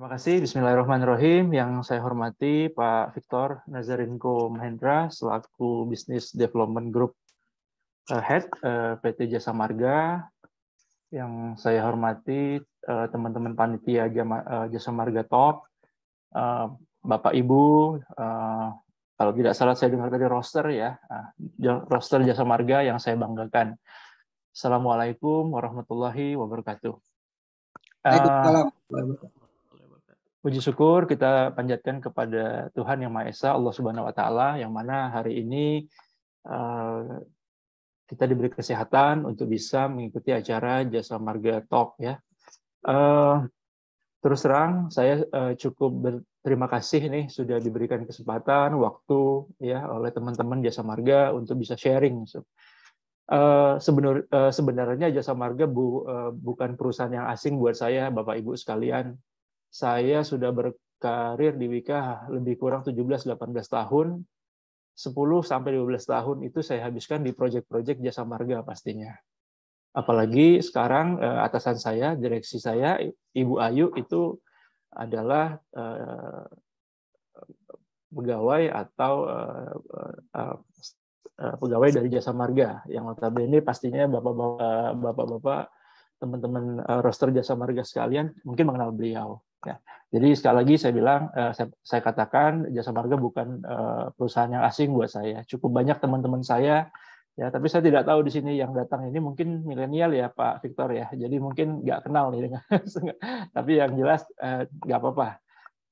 Terima kasih. Bismillahirrahmanirrahim. Yang saya hormati Pak Victor Nazarinko Mahendra selaku Business Development Group eh, Head eh, PT Jasa Marga. Yang saya hormati eh, teman-teman panitia Jasa Marga Top, Bapak Ibu, kalau tidak salah saya dengar tadi roster ya, roster Jasa Marga yang saya banggakan. Assalamualaikum warahmatullahi wabarakatuh. Waalaikumsalam. Puji syukur kita panjatkan kepada Tuhan Yang Maha Esa, Allah Subhanahu wa taala yang mana hari ini eh, kita diberi kesehatan untuk bisa mengikuti acara Jasa Marga Talk ya. Eh, terus terang saya eh, cukup berterima kasih nih sudah diberikan kesempatan waktu ya oleh teman-teman Jasa Marga untuk bisa sharing. Uh, sebenar, uh, sebenarnya jasa marga bu, uh, bukan perusahaan yang asing buat saya, Bapak Ibu sekalian saya sudah berkarir di Wika lebih kurang 17-18 tahun. 10 sampai 12 tahun itu saya habiskan di proyek-proyek jasa marga pastinya. Apalagi sekarang eh, atasan saya, direksi saya, Ibu Ayu itu adalah eh, pegawai atau eh, pegawai dari jasa marga yang notabene pastinya bapak-bapak teman-teman roster jasa marga sekalian mungkin mengenal beliau. Ya. Jadi sekali lagi saya bilang, eh, saya, katakan jasa marga bukan eh, perusahaan yang asing buat saya. Cukup banyak teman-teman saya, ya. Tapi saya tidak tahu di sini yang datang ini mungkin milenial ya Pak Victor ya. Jadi mungkin nggak kenal nih dengan. tapi yang jelas eh, nggak apa-apa.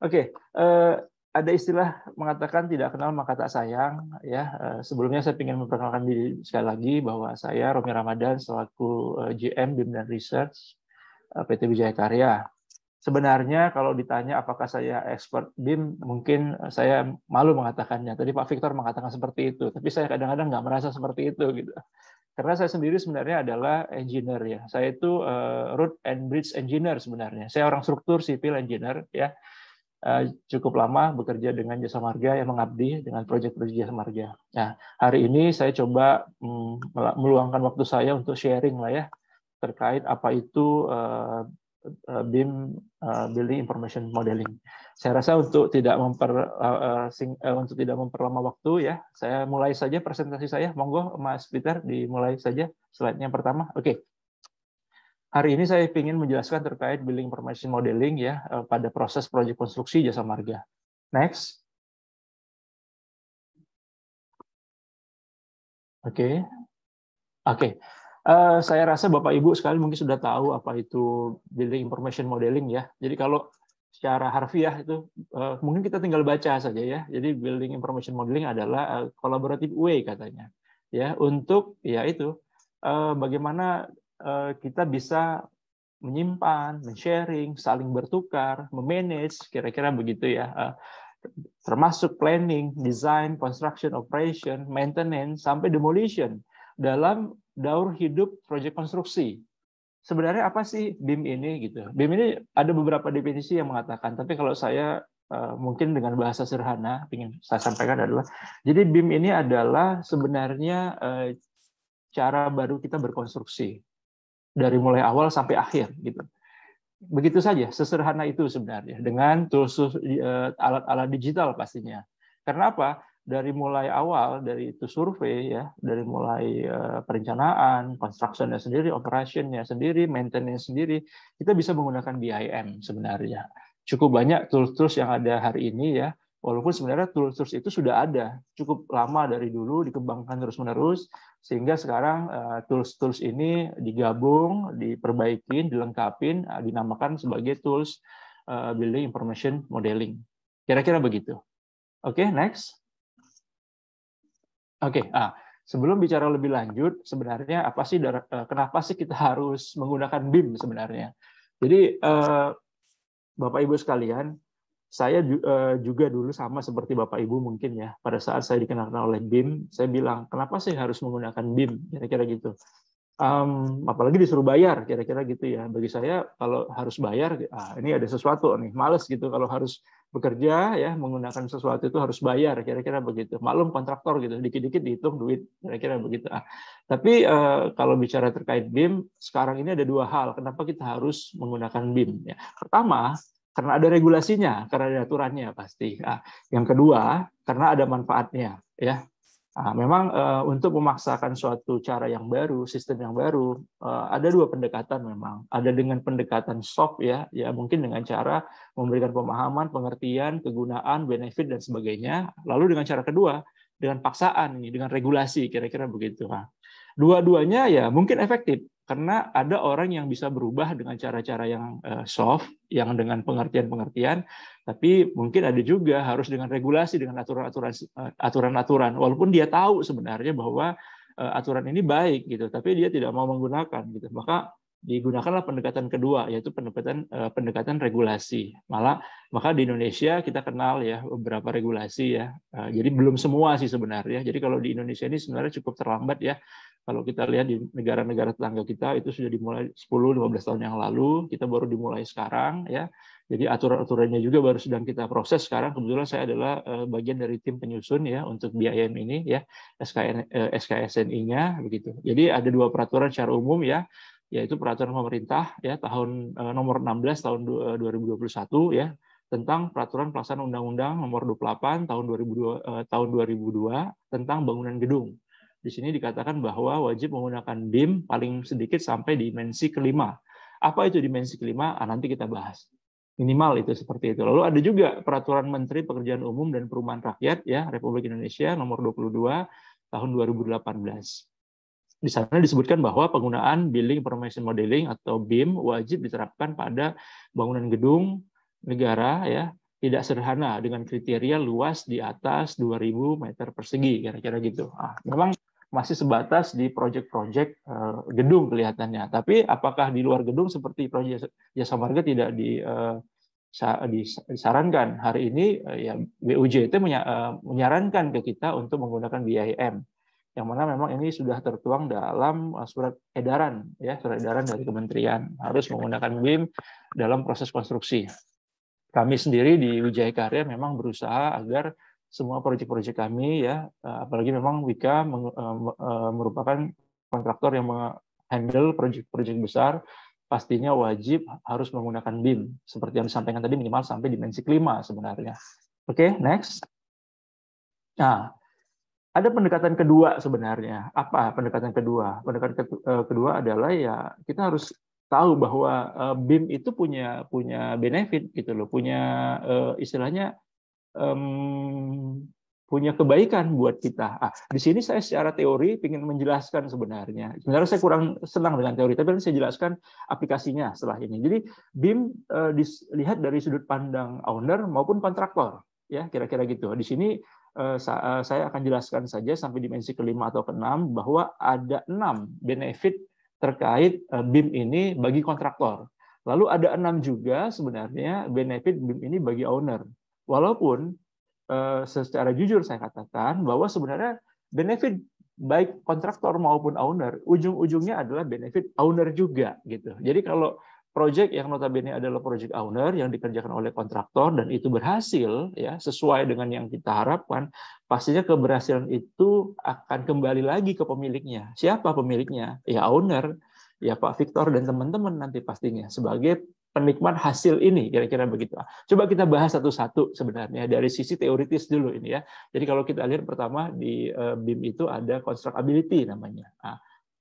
Oke, eh, ada istilah mengatakan tidak kenal maka tak sayang. Ya, sebelumnya saya ingin memperkenalkan diri sekali lagi bahwa saya Romi Ramadan selaku GM BIM dan Research PT Wijaya Karya. Sebenarnya kalau ditanya apakah saya expert BIM, mungkin eh, saya malu mengatakannya. Tadi Pak Victor mengatakan seperti itu, tapi saya kadang-kadang nggak merasa seperti itu gitu. Karena saya sendiri sebenarnya adalah engineer ya. Saya itu uh, eh, road and bridge engineer sebenarnya. Saya orang struktur sipil engineer ya. Uh, cukup lama bekerja dengan jasa marga yang mengabdi dengan proyek-proyek jasa marga. Nah, hari ini saya coba um, meluangkan waktu saya untuk sharing lah ya terkait apa itu Eh, eh, BIM eh, Building Information Modeling. Saya rasa untuk tidak memper untuk tidak memperlama waktu ya, saya mulai saja presentasi saya. Monggo Mas Peter dimulai saja slide-nya yang pertama. Oke. Okay. Hari ini saya ingin menjelaskan terkait Building Information Modeling ya pada proses proyek konstruksi jasa marga. Next. Oke. Okay. Oke. Okay. Eh, saya rasa Bapak Ibu sekali mungkin sudah tahu apa itu building information modeling ya. Jadi kalau secara harfiah itu uh, mungkin kita tinggal baca saja ya. Jadi building information modeling adalah uh, collaborative way katanya. Ya, untuk ya itu uh, bagaimana uh, kita bisa menyimpan, men-sharing, saling bertukar, memanage, kira-kira begitu ya. Uh, termasuk planning, design, construction, operation, maintenance, sampai demolition dalam daur hidup proyek konstruksi. Sebenarnya apa sih BIM ini gitu? BIM ini ada beberapa definisi yang mengatakan, tapi kalau saya eh, mungkin dengan bahasa sederhana ingin saya sampaikan adalah jadi BIM ini adalah sebenarnya eh, cara baru kita berkonstruksi dari mulai awal sampai akhir gitu. Begitu saja, sesederhana itu sebenarnya dengan tools eh, alat-alat digital pastinya. Karena apa? dari mulai awal dari itu survei ya dari mulai eh, perencanaan konstruksinya sendiri operationnya sendiri maintenance sendiri kita bisa menggunakan BIM sebenarnya cukup banyak tools-tools yang ada hari ini ya walaupun sebenarnya tools-tools itu sudah ada cukup lama dari dulu dikembangkan terus-menerus sehingga sekarang eh, tools-tools ini digabung diperbaikin dilengkapin eh, dinamakan sebagai tools building information modeling kira-kira begitu oke okay, next Oke, okay, ah, sebelum bicara lebih lanjut, sebenarnya apa sih eh, kenapa sih kita harus menggunakan BIM sebenarnya? Jadi eh, Bapak Ibu sekalian, saya eh, juga dulu sama seperti Bapak Ibu mungkin ya, pada saat saya dikenalkan oleh BIM, saya bilang, kenapa sih harus menggunakan BIM? Kira-kira gitu. Um, apalagi disuruh bayar, kira-kira gitu ya. Bagi saya, kalau harus bayar, ah, ini ada sesuatu nih, males gitu kalau harus bekerja ya menggunakan sesuatu itu harus bayar kira-kira begitu maklum kontraktor gitu dikit-dikit dihitung duit kira-kira begitu ah. tapi eh, kalau bicara terkait BIM sekarang ini ada dua hal kenapa kita harus menggunakan BIM ya pertama karena ada regulasinya karena ada aturannya pasti ah. yang kedua karena ada manfaatnya ya Nah, memang uh, untuk memaksakan suatu cara yang baru, sistem yang baru, uh, ada dua pendekatan memang. Ada dengan pendekatan soft ya, ya mungkin dengan cara memberikan pemahaman, pengertian, kegunaan, benefit dan sebagainya. Lalu dengan cara kedua, dengan paksaan ini, dengan regulasi kira-kira begitu. Nah, dua-duanya ya mungkin efektif, karena ada orang yang bisa berubah dengan cara-cara yang eh, soft, yang dengan pengertian-pengertian, tapi mungkin ada juga harus dengan regulasi, dengan aturan-aturan, eh, aturan-aturan. Walaupun dia tahu sebenarnya bahwa eh, aturan ini baik gitu, tapi dia tidak mau menggunakan gitu. Maka digunakanlah pendekatan kedua yaitu pendekatan pendekatan regulasi. Malah maka di Indonesia kita kenal ya beberapa regulasi ya. Jadi belum semua sih sebenarnya. Jadi kalau di Indonesia ini sebenarnya cukup terlambat ya kalau kita lihat di negara-negara tetangga kita itu sudah dimulai 10-15 tahun yang lalu, kita baru dimulai sekarang ya. Jadi aturan-aturannya juga baru sedang kita proses sekarang. Kebetulan saya adalah eh, bagian dari tim penyusun ya untuk BIM ini ya SKN, eh, SKSNI-nya begitu. Jadi ada dua peraturan secara umum ya yaitu peraturan pemerintah ya tahun eh, nomor 16 tahun 2021 ya tentang peraturan pelaksanaan undang-undang nomor 28 tahun 2002 tahun 2002 tentang bangunan gedung di sini dikatakan bahwa wajib menggunakan BIM paling sedikit sampai dimensi kelima. Apa itu dimensi kelima? Ah, nanti kita bahas. Minimal itu seperti itu. Lalu ada juga peraturan Menteri Pekerjaan Umum dan Perumahan Rakyat ya Republik Indonesia nomor 22 tahun 2018. Di sana disebutkan bahwa penggunaan Building Information Modeling atau BIM wajib diterapkan pada bangunan gedung negara ya tidak sederhana dengan kriteria luas di atas 2000 meter persegi kira-kira gitu. Ah, memang masih sebatas di proyek-proyek eh, gedung kelihatannya. Tapi apakah di luar gedung seperti proyek jasa marga tidak eh, disarankan hari ini eh, ya BUJT menyarankan ke kita untuk menggunakan BIM yang mana memang ini sudah tertuang dalam surat edaran ya surat edaran dari kementerian harus menggunakan BIM dalam proses konstruksi. Kami sendiri di Wijaya Karya memang berusaha agar semua proyek-proyek kami ya eh, apalagi memang Wika eh, eh, merupakan kontraktor yang handle proyek-proyek besar pastinya wajib harus menggunakan BIM seperti yang disampaikan tadi minimal sampai dimensi kelima sebenarnya. Oke, okay, next. Nah, ada pendekatan kedua sebenarnya. Apa pendekatan kedua? Pendekatan kedua adalah ya kita harus tahu bahwa BIM itu punya punya benefit gitu loh, punya istilahnya um, punya kebaikan buat kita. Ah, di sini saya secara teori ingin menjelaskan sebenarnya. Sebenarnya saya kurang senang dengan teori, tapi saya jelaskan aplikasinya setelah ini. Jadi BIM uh, dilihat dari sudut pandang owner maupun kontraktor, ya kira-kira gitu. Di sini eh, eh, saya akan jelaskan saja sampai dimensi kelima atau keenam bahwa ada enam benefit terkait BIM ini bagi kontraktor. Lalu ada enam juga sebenarnya benefit BIM ini bagi owner. Walaupun eh, secara jujur saya katakan bahwa sebenarnya benefit baik kontraktor maupun owner ujung-ujungnya adalah benefit owner juga gitu. Jadi kalau proyek yang notabene adalah proyek owner yang dikerjakan oleh kontraktor dan itu berhasil ya sesuai dengan yang kita harapkan, pastinya keberhasilan itu akan kembali lagi ke pemiliknya. Siapa pemiliknya? Ya owner, ya Pak Victor dan teman-teman nanti pastinya sebagai penikmat hasil ini kira-kira begitu. Coba kita bahas satu-satu sebenarnya dari sisi teoritis dulu ini ya. Jadi kalau kita lihat pertama di eh, BIM itu ada constructability namanya. Nah,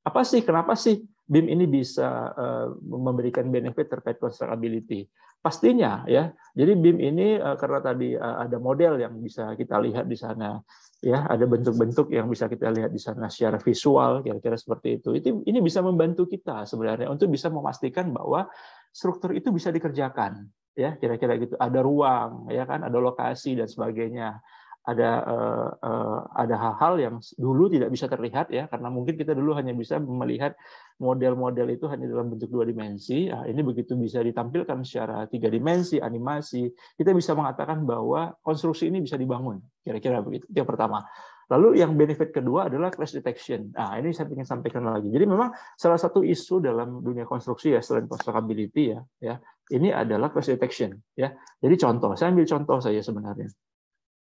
apa sih kenapa sih BIM ini bisa eh, memberikan benefit terkait constructability? Pastinya ya. Jadi BIM ini eh, karena tadi ada model yang bisa kita lihat di sana ya ada bentuk-bentuk yang bisa kita lihat di sana secara visual kira-kira seperti itu. Itu ini bisa membantu kita sebenarnya untuk bisa memastikan bahwa struktur itu bisa dikerjakan ya kira-kira gitu ada ruang ya kan ada lokasi dan sebagainya ada uh, uh, ada hal-hal yang dulu tidak bisa terlihat ya karena mungkin kita dulu hanya bisa melihat model-model itu hanya dalam bentuk dua dimensi nah, ini begitu bisa ditampilkan secara tiga dimensi animasi kita bisa mengatakan bahwa konstruksi ini bisa dibangun kira-kira begitu yang pertama Lalu yang benefit kedua adalah crash detection. Nah, ini saya ingin sampaikan lagi. Jadi memang salah satu isu dalam dunia konstruksi ya selain constructability ya, ya ini adalah crash detection ya. Jadi contoh, saya ambil contoh saja sebenarnya.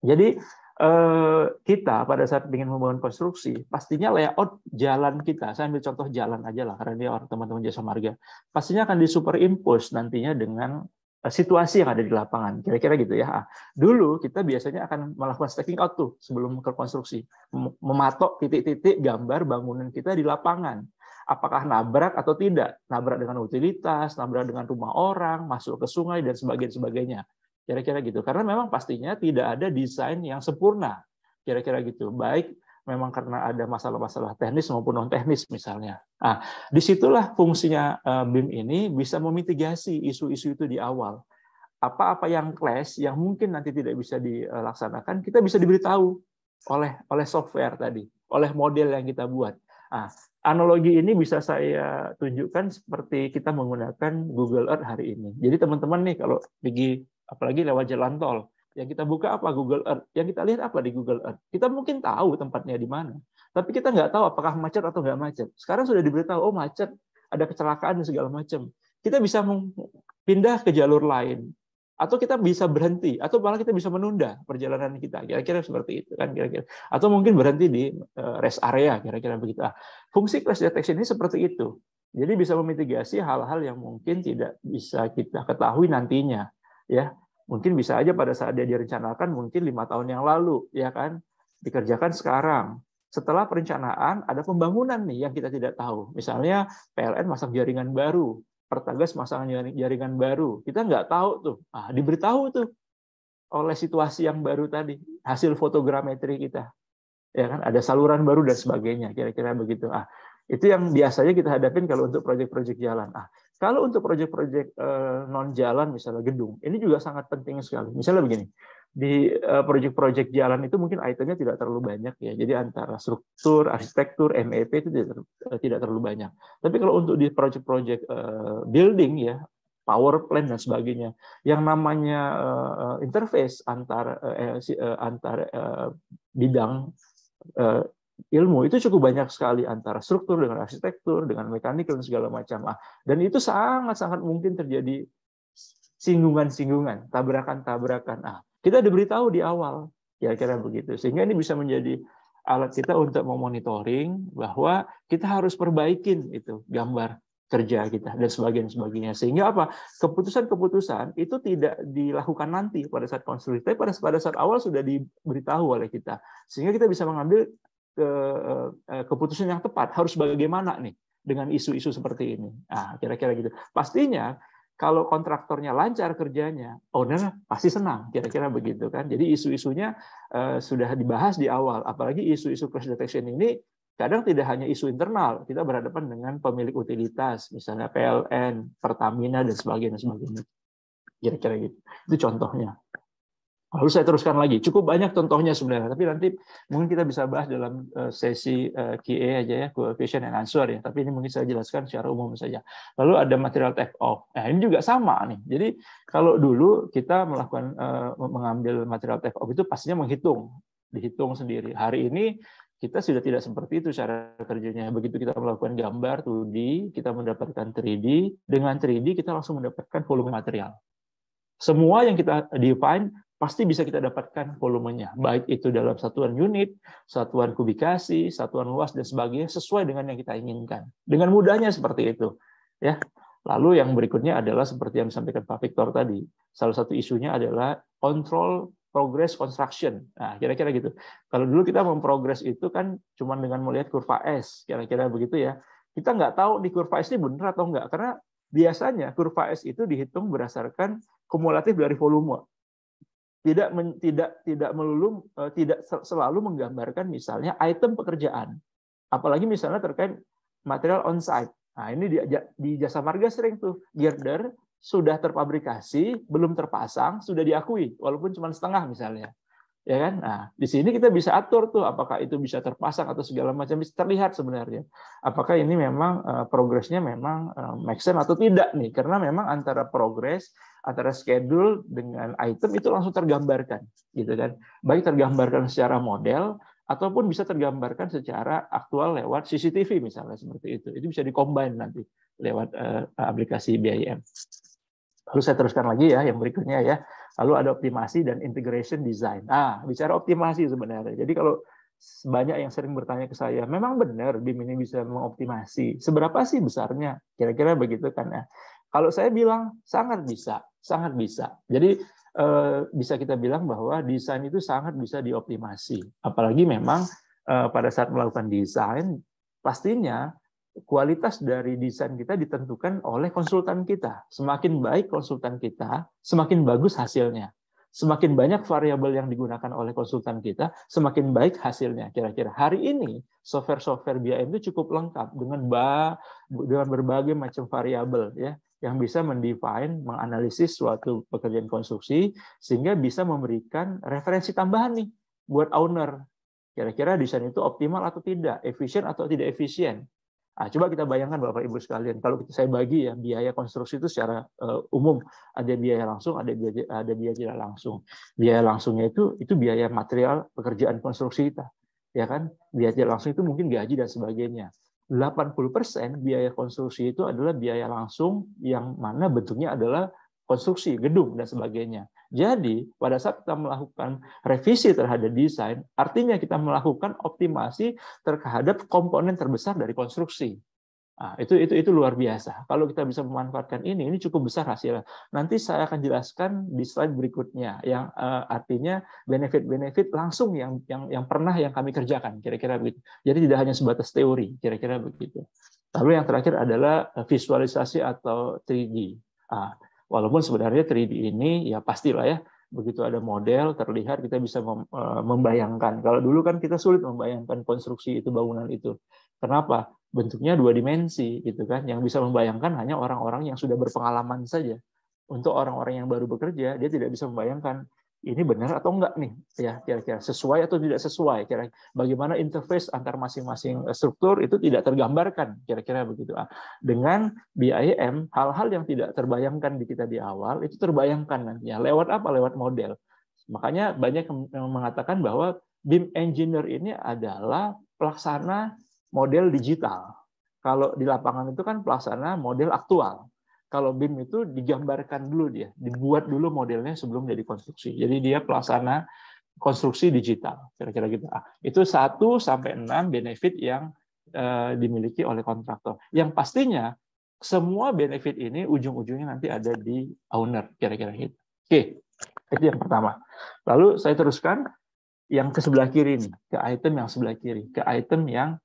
Jadi eh, kita pada saat ingin membangun konstruksi, pastinya layout jalan kita, saya ambil contoh jalan aja lah, karena ini orang teman-teman jasa marga, pastinya akan disuperimpose nantinya dengan Eh, situasi yang ada di lapangan. Kira-kira gitu ya. Ah, dulu kita biasanya akan melakukan staking out tuh sebelum ke konstruksi. Mematok titik-titik gambar bangunan kita di lapangan. Apakah nabrak atau tidak? Nabrak dengan utilitas, nabrak dengan rumah orang, masuk ke sungai, dan sebagainya. Kira-kira gitu. Karena memang pastinya tidak ada desain yang sempurna. Kira-kira gitu. Baik memang karena ada masalah-masalah teknis maupun non teknis misalnya. Nah, disitulah fungsinya eh, BIM ini bisa memitigasi isu-isu itu di awal. Apa-apa yang clash yang mungkin nanti tidak bisa dilaksanakan, kita bisa diberitahu oleh oleh software tadi, oleh model yang kita buat. Nah, analogi ini bisa saya tunjukkan seperti kita menggunakan Google Earth hari ini. Jadi teman-teman nih kalau pergi apalagi lewat jalan tol, yang kita buka apa Google Earth, yang kita lihat apa di Google Earth. Kita mungkin tahu tempatnya di mana, tapi kita nggak tahu apakah macet atau nggak macet. Sekarang sudah diberitahu, oh macet, ada kecelakaan dan segala macam. Kita bisa pindah ke jalur lain, atau kita bisa berhenti, atau malah kita bisa menunda perjalanan kita. Kira-kira seperti itu kan, kira-kira. Atau mungkin berhenti di eh, rest area, kira-kira begitu. Ah, fungsi crash detection ini seperti itu. Jadi bisa memitigasi hal-hal yang mungkin tidak bisa kita ketahui nantinya ya Mungkin bisa aja pada saat dia direncanakan mungkin lima tahun yang lalu, ya kan? Dikerjakan sekarang. Setelah perencanaan ada pembangunan nih yang kita tidak tahu. Misalnya PLN masang jaringan baru, Pertagas masang jaringan baru. Kita nggak tahu tuh. Ah, diberitahu tuh oleh situasi yang baru tadi, hasil fotogrametri kita. Ya kan ada saluran baru dan sebagainya, kira-kira begitu. Ah, itu yang biasanya kita hadapin kalau untuk proyek-proyek jalan. Ah, kalau untuk proyek-proyek eh, non jalan misalnya gedung, ini juga sangat penting sekali. Misalnya begini, di eh, proyek-proyek jalan itu mungkin itemnya tidak terlalu banyak ya. Jadi antara struktur, arsitektur, MEP itu eh, tidak terlalu banyak. Tapi kalau untuk di proyek-proyek building ya, power plant dan sebagainya, yang namanya interface antar antar bidang ilmu itu cukup banyak sekali antara struktur dengan arsitektur dengan mekanik dan segala macam ah dan itu sangat sangat mungkin terjadi singgungan-singgungan tabrakan-tabrakan ah kita diberitahu di awal kira-kira begitu sehingga ini bisa menjadi alat kita untuk memonitoring bahwa kita harus perbaikin itu gambar kerja kita dan sebagian sebagainya sehingga apa keputusan-keputusan itu tidak dilakukan nanti pada saat konstruksi tapi pada pada saat awal sudah diberitahu oleh kita sehingga kita bisa mengambil ke, eh, eh, keputusan yang tepat harus bagaimana nih dengan isu-isu seperti ini. ah kira-kira gitu. Pastinya kalau kontraktornya lancar kerjanya, owner pasti senang, kira-kira begitu kan. Jadi isu-isunya uh, sudah dibahas di awal, apalagi isu-isu crash detection ini kadang tidak hanya isu internal, kita berhadapan dengan pemilik utilitas, misalnya PLN, Pertamina dan sebagainya sebagainya. Kira-kira gitu. Itu contohnya. Lalu saya teruskan lagi. Cukup banyak contohnya sebenarnya, tapi nanti mungkin kita bisa bahas dalam eh, sesi eh, QA aja ya, question and answer ya. Tapi ini mungkin saya jelaskan secara umum saja. Lalu ada material take off. Nah, ini juga sama nih. Jadi kalau dulu kita melakukan eh, mengambil material take off itu pastinya menghitung, dihitung sendiri. Hari ini kita sudah tidak seperti itu cara kerjanya. Begitu kita melakukan gambar 2D, kita mendapatkan 3D. Dengan 3D kita langsung mendapatkan volume material semua yang kita define pasti bisa kita dapatkan volumenya, baik itu dalam satuan unit, satuan kubikasi, satuan luas dan sebagainya sesuai dengan yang kita inginkan. Dengan mudahnya seperti itu, ya. Lalu yang berikutnya adalah seperti yang disampaikan Pak Victor tadi, salah satu isunya adalah control progress construction. Nah, kira-kira gitu. Kalau dulu kita memprogres itu kan cuma dengan melihat kurva S, kira-kira begitu ya. Kita nggak tahu di kurva S ini benar atau nggak, karena biasanya kurva S itu dihitung berdasarkan kumulatif dari volume tidak men, tidak tidak melulu eh, tidak selalu menggambarkan misalnya item pekerjaan apalagi misalnya terkait material on site nah ini di, di jasa marga sering tuh girder sudah terfabrikasi belum terpasang sudah diakui walaupun cuma setengah misalnya ya kan nah di sini kita bisa atur tuh apakah itu bisa terpasang atau segala macam bisa terlihat sebenarnya apakah ini memang uh, progresnya memang uh, eh, maksimal atau tidak nih karena memang antara progres antara schedule dengan item itu langsung tergambarkan gitu kan baik tergambarkan secara model ataupun bisa tergambarkan secara aktual lewat CCTV misalnya seperti itu itu bisa dikombin nanti lewat uh, aplikasi BIM lalu saya teruskan lagi ya yang berikutnya ya lalu ada optimasi dan integration design ah bicara optimasi sebenarnya jadi kalau banyak yang sering bertanya ke saya, memang benar BIM ini bisa mengoptimasi. Seberapa sih besarnya? Kira-kira begitu kan ya. Kalau saya bilang sangat bisa, sangat bisa. Jadi eh, bisa kita bilang bahwa desain itu sangat bisa dioptimasi. Apalagi memang eh, pada saat melakukan desain, pastinya kualitas dari desain kita ditentukan oleh konsultan kita. Semakin baik konsultan kita, semakin bagus hasilnya. Semakin banyak variabel yang digunakan oleh konsultan kita, semakin baik hasilnya. Kira-kira hari ini software-software BIM itu cukup lengkap dengan ba dengan berbagai macam variabel ya yang bisa mendefine, menganalisis suatu pekerjaan konstruksi sehingga bisa memberikan referensi tambahan nih buat owner. Kira-kira desain itu optimal atau tidak, efisien atau tidak efisien. Nah, coba kita bayangkan Bapak Ibu sekalian, kalau kita saya bagi ya biaya konstruksi itu secara uh, umum ada biaya langsung, ada biaya ada biaya tidak langsung. Biaya langsungnya itu itu biaya material pekerjaan konstruksi kita. Ya kan? Biaya tidak langsung itu mungkin gaji dan sebagainya. 80% biaya konstruksi itu adalah biaya langsung yang mana bentuknya adalah konstruksi, gedung, dan sebagainya. Jadi, pada saat kita melakukan revisi terhadap desain, artinya kita melakukan optimasi terhadap komponen terbesar dari konstruksi. Nah, itu itu itu luar biasa. Kalau kita bisa memanfaatkan ini, ini cukup besar hasilnya. Nanti saya akan jelaskan di slide berikutnya, yang uh, artinya benefit-benefit langsung yang yang yang pernah yang kami kerjakan, kira-kira begitu. Jadi tidak hanya sebatas teori, kira-kira begitu. Lalu yang terakhir adalah eh, visualisasi atau 3D. Nah, walaupun sebenarnya 3D ini ya pastilah ya begitu ada model terlihat kita bisa eh, membayangkan. Kalau dulu kan kita sulit membayangkan konstruksi itu bangunan itu. Kenapa? bentuknya dua dimensi gitu kan yang bisa membayangkan hanya orang-orang yang sudah berpengalaman saja untuk orang-orang yang baru bekerja dia tidak bisa membayangkan ini benar atau enggak nih ya kira-kira sesuai atau tidak sesuai kira bagaimana interface antar masing-masing eh, struktur itu tidak tergambarkan kira-kira begitu ah, dengan BIM hal-hal yang tidak terbayangkan di kita di awal itu terbayangkan ya lewat apa lewat model makanya banyak yang mengatakan bahwa BIM engineer ini adalah pelaksana model digital. Kalau di lapangan itu kan pelaksana model aktual. Kalau BIM itu digambarkan dulu dia, dibuat dulu modelnya sebelum jadi konstruksi. Jadi dia pelaksana konstruksi digital, kira-kira gitu. Ah, itu satu sampai enam benefit yang eh, dimiliki oleh kontraktor. Yang pastinya semua benefit ini ujung-ujungnya nanti ada di owner, kira-kira gitu. Oke, itu yang pertama. Lalu saya teruskan yang ke sebelah kiri ini, ke item yang sebelah kiri, ke item yang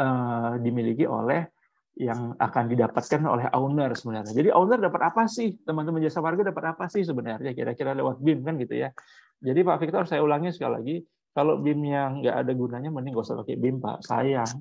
Eh, dimiliki oleh yang akan didapatkan oleh owner sebenarnya. Jadi owner dapat apa sih? Teman-teman jasa warga dapat apa sih sebenarnya? Kira-kira lewat BIM kan gitu ya. Jadi Pak Victor saya ulangi sekali lagi, kalau BIM yang nggak ada gunanya mending nggak usah pakai BIM Pak, sayang.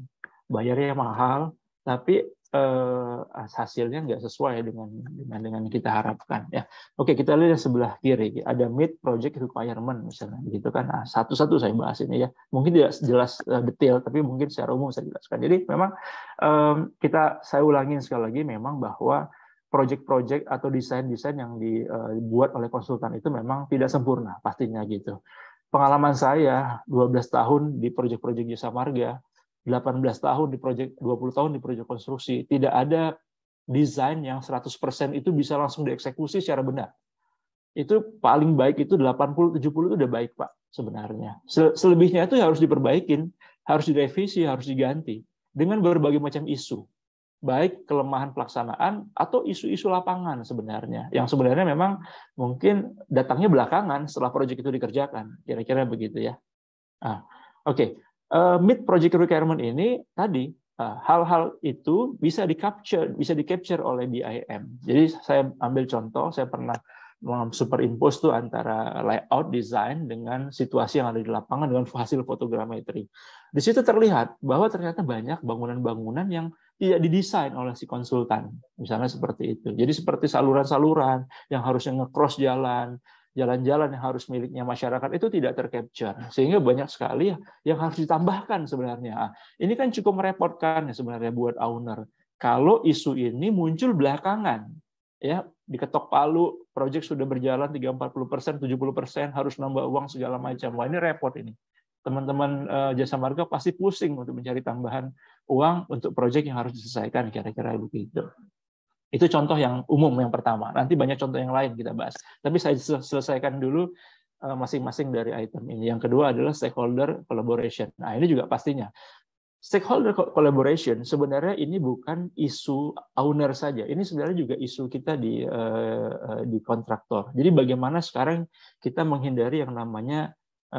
Bayarnya mahal, tapi eh, hasilnya nggak sesuai dengan dengan dengan kita harapkan ya. Oke kita lihat sebelah kiri ada mid project requirement misalnya gitu kan nah, satu-satu saya bahas ini ya mungkin tidak jelas eh, detail tapi mungkin secara umum saya jelaskan. Jadi memang um, kita saya ulangin sekali lagi memang bahwa project-project atau desain-desain yang eh, dibuat oleh konsultan itu memang tidak sempurna pastinya gitu. Pengalaman saya 12 tahun di project-project jasa marga 18 tahun di proyek 20 tahun di proyek konstruksi, tidak ada desain yang 100% itu bisa langsung dieksekusi secara benar. Itu paling baik itu 80 70 itu udah baik, Pak, sebenarnya. Selebihnya itu harus diperbaikin, harus direvisi, harus diganti dengan berbagai macam isu. Baik kelemahan pelaksanaan atau isu-isu lapangan sebenarnya. Yang sebenarnya memang mungkin datangnya belakangan setelah proyek itu dikerjakan. Kira-kira begitu ya. Ah, Oke, okay. Eh, mid project requirement ini tadi eh, hal-hal itu bisa di capture bisa di capture oleh BIM. Jadi saya ambil contoh, saya pernah superimpose tuh antara layout design dengan situasi yang ada di lapangan dengan hasil fotogrametri. Di situ terlihat bahwa ternyata banyak bangunan-bangunan yang tidak didesain oleh si konsultan, misalnya seperti itu. Jadi seperti saluran-saluran yang harusnya nge-cross jalan, jalan-jalan yang harus miliknya masyarakat itu tidak tercapture sehingga banyak sekali yang harus ditambahkan sebenarnya ah, ini kan cukup merepotkan ya sebenarnya buat owner kalau isu ini muncul belakangan ya diketok palu proyek sudah berjalan 3 40 persen 70 persen harus nambah uang segala macam wah ini repot ini teman-teman eh, jasa marga pasti pusing untuk mencari tambahan uang untuk proyek yang harus diselesaikan kira-kira begitu itu contoh yang umum yang pertama. Nanti banyak contoh yang lain kita bahas. Tapi saya selesaikan dulu eh, masing-masing dari item ini. Yang kedua adalah stakeholder collaboration. Nah, ini juga pastinya. Stakeholder collaboration sebenarnya ini bukan isu owner saja. Ini sebenarnya juga isu kita di eh, eh, di kontraktor. Jadi bagaimana sekarang kita menghindari yang namanya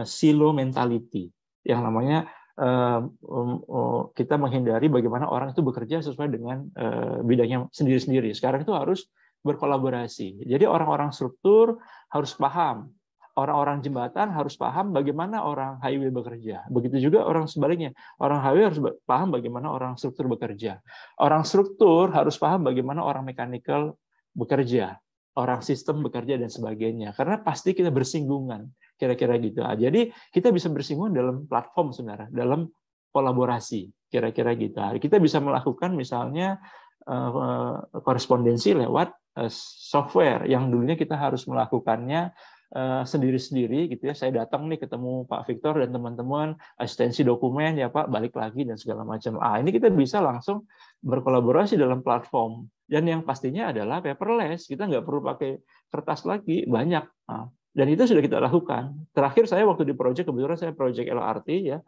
silo mentality, yang namanya Eh, oh, kita menghindari bagaimana orang itu bekerja sesuai dengan eh, bidangnya sendiri-sendiri. Sekarang itu harus berkolaborasi. Jadi orang-orang struktur harus paham, orang-orang jembatan harus paham bagaimana orang highway bekerja. Begitu juga orang sebaliknya, orang highway harus paham bagaimana orang struktur bekerja. Orang struktur harus paham bagaimana orang mekanikal bekerja, orang sistem bekerja dan sebagainya. Karena pasti kita bersinggungan kira-kira gitu. Nah, jadi kita bisa bersinggungan dalam platform sebenarnya, dalam kolaborasi kira-kira gitu. Nah, kita bisa melakukan misalnya eh, korespondensi lewat eh, software yang dulunya kita harus melakukannya eh, sendiri-sendiri gitu ya. Saya datang nih ketemu Pak Victor dan teman-teman asistensi dokumen ya Pak, balik lagi dan segala macam. Ah, ini kita bisa langsung berkolaborasi dalam platform. Dan yang pastinya adalah paperless, kita nggak perlu pakai kertas lagi, banyak. Ah. Dan itu sudah kita lakukan. Terakhir saya waktu di proyek kebetulan saya proyek LRT ya.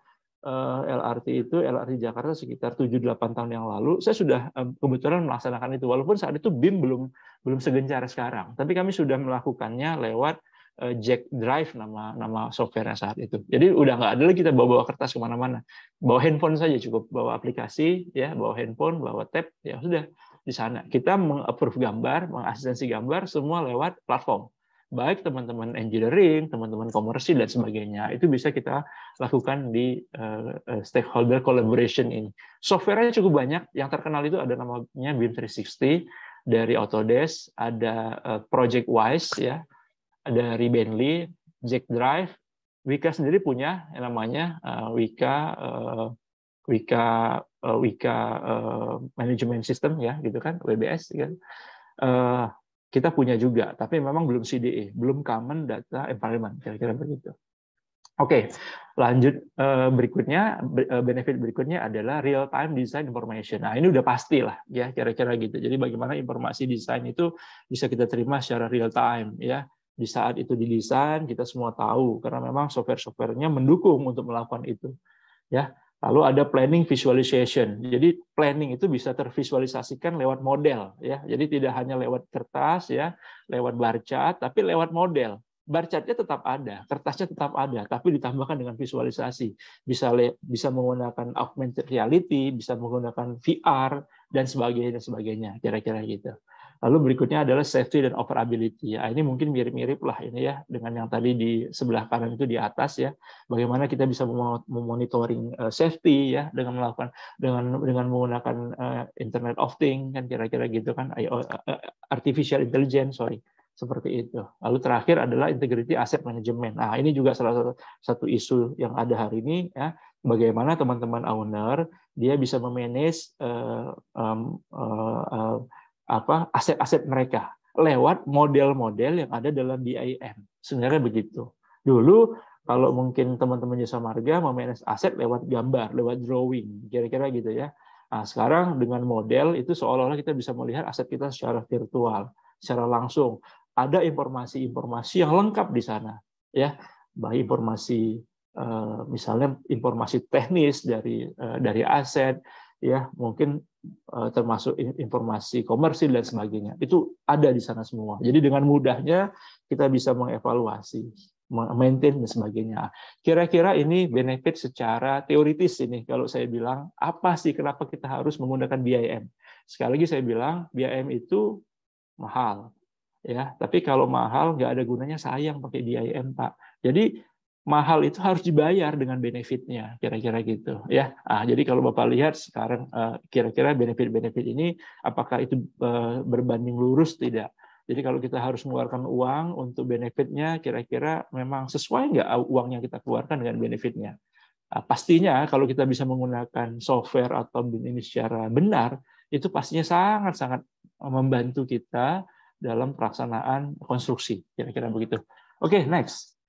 Eh, LRT itu LRT Jakarta sekitar 7-8 tahun yang lalu saya sudah kebetulan melaksanakan itu walaupun saat itu BIM belum belum segencar sekarang tapi kami sudah melakukannya lewat eh, Jack Drive nama nama softwarenya saat itu. Jadi udah nggak ada lagi kita bawa-bawa kertas kemana-mana. Bawa handphone saja cukup bawa aplikasi ya, bawa handphone, bawa tab ya sudah di sana. Kita mengapprove gambar, mengasistensi gambar semua lewat platform baik teman-teman engineering, teman-teman komersi dan sebagainya itu bisa kita lakukan di uh, stakeholder collaboration ini. Softwarenya cukup banyak, yang terkenal itu ada namanya BIM 360 dari Autodesk, ada uh, Project Wise ya, dari Bentley, Jack Drive, Wika sendiri punya yang namanya uh, Wika uh, Wika uh, Wika uh, Management System ya gitu kan WBS gitu kan. Uh, kita punya juga, tapi memang belum CDE, belum Common Data Environment, kira-kira begitu. Oke, lanjut eh, berikutnya eh, benefit berikutnya adalah real time design information. Nah ini udah pasti lah ya kira-kira gitu. Jadi bagaimana informasi desain itu bisa kita terima secara real time ya di saat itu didesain kita semua tahu karena memang software-softwarenya mendukung untuk melakukan itu ya Lalu ada planning visualization. Jadi planning itu bisa tervisualisasikan lewat model ya. Jadi tidak hanya lewat kertas ya, lewat bar chart tapi lewat model. Bar chartnya tetap ada, kertasnya tetap ada, tapi ditambahkan dengan visualisasi. Bisa bisa menggunakan augmented reality, bisa menggunakan VR dan sebagainya dan sebagainya, kira-kira gitu. Lalu berikutnya adalah safety dan operability. Ya, ini mungkin mirip-mirip lah ini ya dengan yang tadi di sebelah kanan itu di atas ya. Bagaimana kita bisa memonitoring eh, safety ya dengan melakukan dengan dengan menggunakan eh, Internet of Things kan kira-kira gitu kan eh, artificial intelligence sorry seperti itu. Lalu terakhir adalah integrity asset management. Nah, ini juga salah satu, satu isu yang ada hari ini ya, bagaimana teman-teman owner dia bisa memanage uh, um, uh, uh, apa aset-aset mereka lewat model-model yang ada dalam BIM. Sebenarnya begitu. Dulu kalau mungkin teman-teman jasa marga memanage aset lewat gambar, lewat drawing, kira-kira gitu ya. Nah, sekarang dengan model itu seolah-olah kita bisa melihat aset kita secara virtual, secara langsung. Ada informasi-informasi yang lengkap di sana, ya. Baik informasi eh, misalnya informasi teknis dari eh, dari aset, ya mungkin Eh, termasuk informasi komersil dan sebagainya. Itu ada di sana semua. Jadi dengan mudahnya kita bisa mengevaluasi, maintain dan sebagainya. Kira-kira ini benefit secara teoritis ini kalau saya bilang apa sih kenapa kita harus menggunakan BIM. Sekali lagi saya bilang BIM itu mahal. Ya, tapi kalau mahal nggak ada gunanya sayang pakai BIM, Pak. Jadi mahal itu harus dibayar dengan benefitnya kira-kira gitu ya ah jadi kalau bapak lihat sekarang eh, kira-kira benefit-benefit ini apakah itu eh, berbanding lurus tidak jadi kalau kita harus mengeluarkan uang untuk benefitnya kira-kira memang sesuai nggak uang yang kita keluarkan dengan benefitnya ah, pastinya kalau kita bisa menggunakan software atau bin ini secara benar itu pastinya sangat-sangat eh, membantu kita dalam pelaksanaan konstruksi kira-kira begitu oke okay, next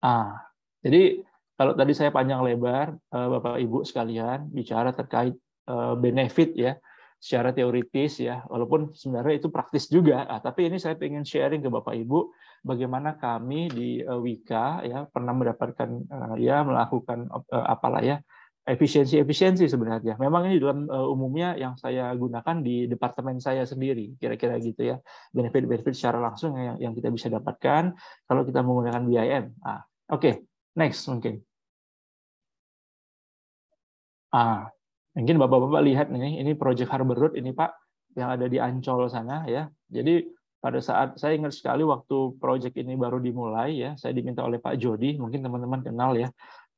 Ah, Jadi kalau tadi saya panjang lebar eh, Bapak Ibu sekalian bicara terkait eh, benefit ya secara teoritis ya walaupun sebenarnya itu praktis juga nah, tapi ini saya ingin sharing ke Bapak Ibu bagaimana kami di eh, Wika ya pernah mendapatkan ya melakukan apalah ya efisiensi-efisiensi sebenarnya. Memang ini dalam umumnya yang saya gunakan di departemen saya sendiri, kira-kira gitu ya. Benefit-benefit secara langsung yang, yang kita bisa dapatkan kalau kita menggunakan BIM. Nah, Oke, okay, next mungkin. Ah, mungkin Bapak-bapak lihat nih, ini Project Harbor Road ini Pak yang ada di Ancol sana ya. Jadi pada saat saya ingat sekali waktu project ini baru dimulai ya, saya diminta oleh Pak Jody, mungkin teman-teman kenal ya,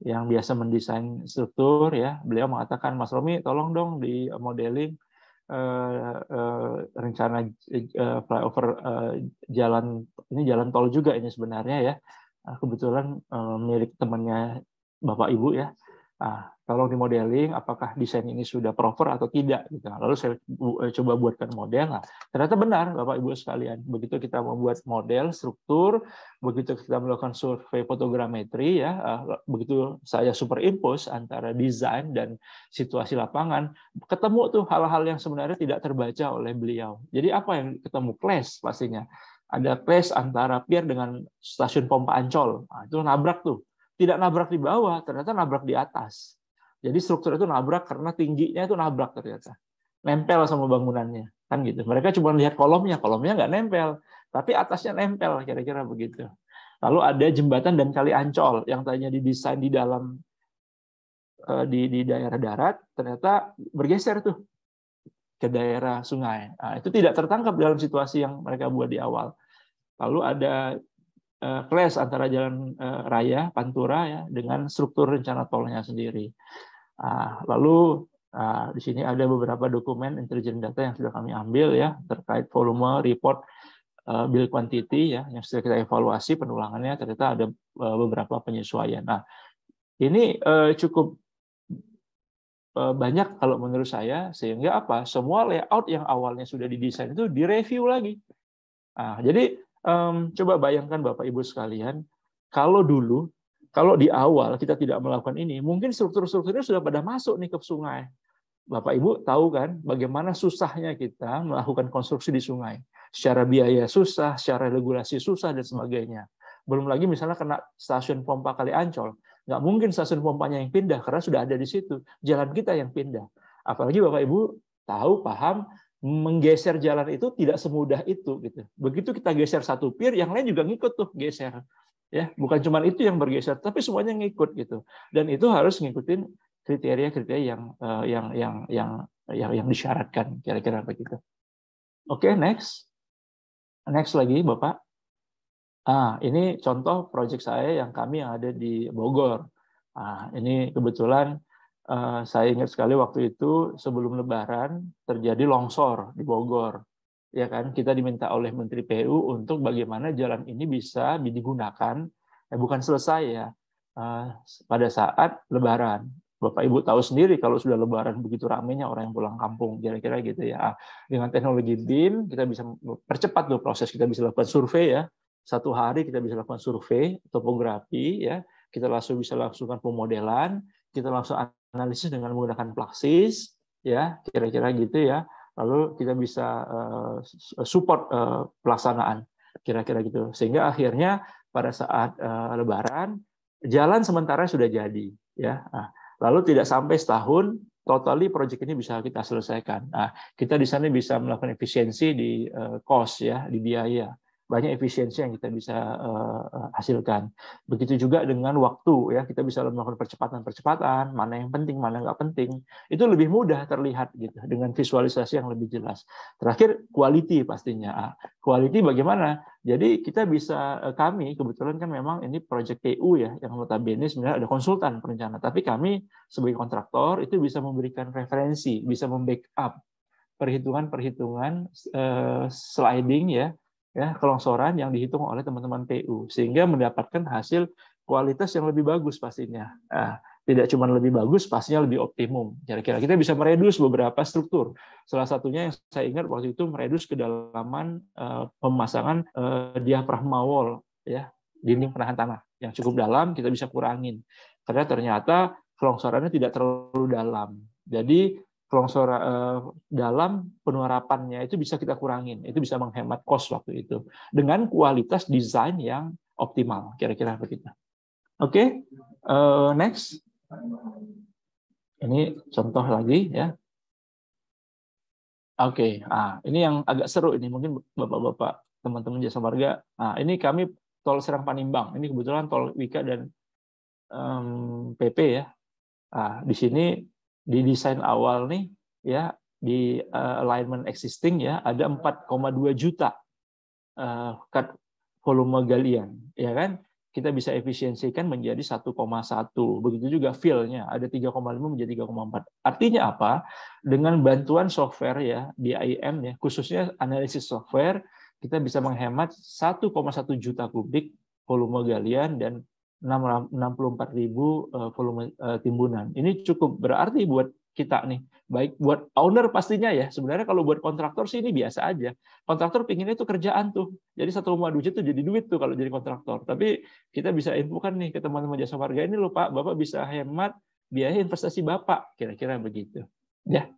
yang biasa mendesain struktur ya. Beliau mengatakan Mas Romi, tolong dong di modeling eh, eh, rencana eh, flyover jalan ini jalan tol juga ini sebenarnya ya Ah, kebetulan uh, milik temannya bapak ibu ya uh, tolong dimodeling apakah desain ini sudah proper atau tidak gitu. Lalu saya eh, coba buatkan model. Nah, ternyata benar Bapak Ibu sekalian. Begitu kita membuat model struktur, begitu kita melakukan survei fotogrametri ya, ah, begitu saya superimpose antara desain dan situasi lapangan, ketemu tuh hal-hal yang sebenarnya tidak terbaca oleh beliau. Jadi apa yang ketemu clash pastinya ada clash antara pier dengan stasiun pompa Ancol. Nah, itu nabrak tuh. Tidak nabrak di bawah, ternyata nabrak di atas. Jadi struktur itu nabrak karena tingginya itu nabrak ternyata. Nempel sama bangunannya. Kan gitu. Mereka cuma lihat kolomnya, kolomnya nggak nempel. Tapi atasnya nempel, kira-kira begitu. Lalu ada jembatan dan kali Ancol yang tadinya didesain di dalam eh, di, di daerah darat, ternyata bergeser tuh ke daerah sungai. Nah, itu tidak tertangkap dalam situasi yang mereka buat di awal. Lalu ada uh, clash antara jalan uh, raya Pantura ya dengan struktur rencana tolnya sendiri. Uh, lalu uh, di sini ada beberapa dokumen intelijen data yang sudah kami ambil ya terkait volume report uh, bill quantity ya yang sudah kita evaluasi penulangannya ternyata ada uh, beberapa penyesuaian. Nah, ini uh, cukup banyak kalau menurut saya sehingga apa semua layout yang awalnya sudah didesain itu direview lagi. Nah, jadi um, coba bayangkan Bapak Ibu sekalian, kalau dulu, kalau di awal kita tidak melakukan ini, mungkin struktur-strukturnya sudah pada masuk nih ke sungai. Bapak Ibu tahu kan bagaimana susahnya kita melakukan konstruksi di sungai. Secara biaya susah, secara regulasi susah, dan sebagainya. Belum lagi misalnya kena stasiun pompa kali Ancol. Nggak mungkin stasiun pompanya yang pindah, karena sudah ada di situ. Jalan kita yang pindah. Apalagi Bapak Ibu tahu, paham, menggeser jalan itu tidak semudah itu gitu. Begitu kita geser satu pir, yang lain juga ngikut tuh geser. Ya, bukan cuma itu yang bergeser, tapi semuanya ngikut gitu. Dan itu harus ngikutin kriteria-kriteria yang, uh, yang yang yang yang yang disyaratkan kira-kira begitu. Oke, okay, next. Next lagi, Bapak. Ah, ini contoh proyek saya yang kami yang ada di Bogor. Ah, ini kebetulan Eh, saya ingat sekali waktu itu sebelum Lebaran terjadi longsor di Bogor. Ya kan, kita diminta oleh Menteri PU untuk bagaimana jalan ini bisa digunakan, eh, bukan selesai ya, eh, pada saat Lebaran. Bapak Ibu tahu sendiri kalau sudah Lebaran begitu ramenya orang yang pulang kampung, kira-kira gitu ya. Ah, dengan teknologi BIM kita bisa percepat tuh proses, kita bisa lakukan survei ya. Satu hari kita bisa lakukan survei topografi ya, kita langsung bisa langsungkan pemodelan, kita langsung analisis dengan menggunakan Plaxis, ya kira-kira gitu ya. Lalu kita bisa eh, support eh, pelaksanaan, kira-kira gitu. Sehingga akhirnya pada saat eh, Lebaran jalan sementara sudah jadi, ya. Nah, lalu tidak sampai setahun totally proyek ini bisa kita selesaikan. Nah, kita di sana bisa melakukan efisiensi di uh, cost ya, di biaya banyak efisiensi yang kita bisa eh, eh, hasilkan. Begitu juga dengan waktu ya, kita bisa melakukan percepatan-percepatan, mana yang penting, mana yang nggak penting. Itu lebih mudah terlihat gitu dengan visualisasi yang lebih jelas. Terakhir quality pastinya. Quality bagaimana? Jadi kita bisa eh, kami kebetulan kan memang ini project TU ya yang notabene sebenarnya ada konsultan perencana, tapi kami sebagai kontraktor itu bisa memberikan referensi, bisa membackup perhitungan-perhitungan uh, sliding ya ya kelongsoran yang dihitung oleh teman-teman PU sehingga mendapatkan hasil kualitas yang lebih bagus pastinya. Nah, tidak cuma lebih bagus, pastinya lebih optimum. Kira-kira kita bisa meredus beberapa struktur. Salah satunya yang saya ingat waktu itu meredus kedalaman uh, pemasangan uh, diafragma wall, ya dinding penahan tanah yang cukup dalam kita bisa kurangin karena ternyata kelongsorannya tidak terlalu dalam. Jadi longsor uh, eh, dalam penerapannya itu bisa kita kurangin, itu bisa menghemat kos waktu itu dengan kualitas desain yang optimal, kira-kira begitu. Oke, okay, uh, eh, next. Ini contoh lagi ya. Oke, okay, ah, ini yang agak seru ini mungkin bapak-bapak teman-teman jasa warga. Nah, ini kami tol Serang Panimbang. Ini kebetulan tol Wika dan um, PP ya. Ah di sini di desain awal nih ya di eh, alignment existing ya ada 4,2 juta eh, cut volume galian ya kan kita bisa efisiensikan menjadi 1,1. Begitu juga feel-nya, ada 3,5 menjadi 3,4. Artinya apa? Dengan bantuan software ya, di IM ya, khususnya analisis software, kita bisa menghemat 1,1 juta kubik volume galian dan 64 ribu eh, volume eh, timbunan. Ini cukup berarti buat kita nih, baik buat owner pastinya ya. Sebenarnya kalau buat kontraktor sih ini biasa aja. Kontraktor pinginnya itu kerjaan tuh. Jadi satu rumah duit tuh jadi duit tuh kalau jadi kontraktor. Tapi kita bisa infokan nih ke teman-teman jasa warga ini loh Pak, Bapak bisa hemat biaya investasi Bapak, kira-kira begitu. Ya.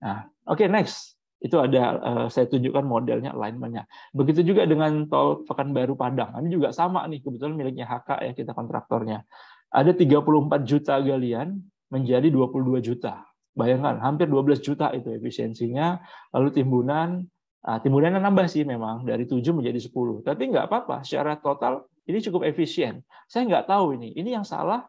Nah, oke okay, next itu ada eh, saya tunjukkan modelnya alignmentnya. Begitu juga dengan tol Pekanbaru Padang. Ini juga sama nih kebetulan miliknya HK ya kita kontraktornya. Ada 34 juta galian menjadi 22 juta. Bayangkan hampir 12 juta itu efisiensinya. Lalu timbunan Nah, timbunannya nambah sih memang dari 7 menjadi 10. Tapi nggak apa-apa secara total ini cukup efisien. Saya nggak tahu ini. Ini yang salah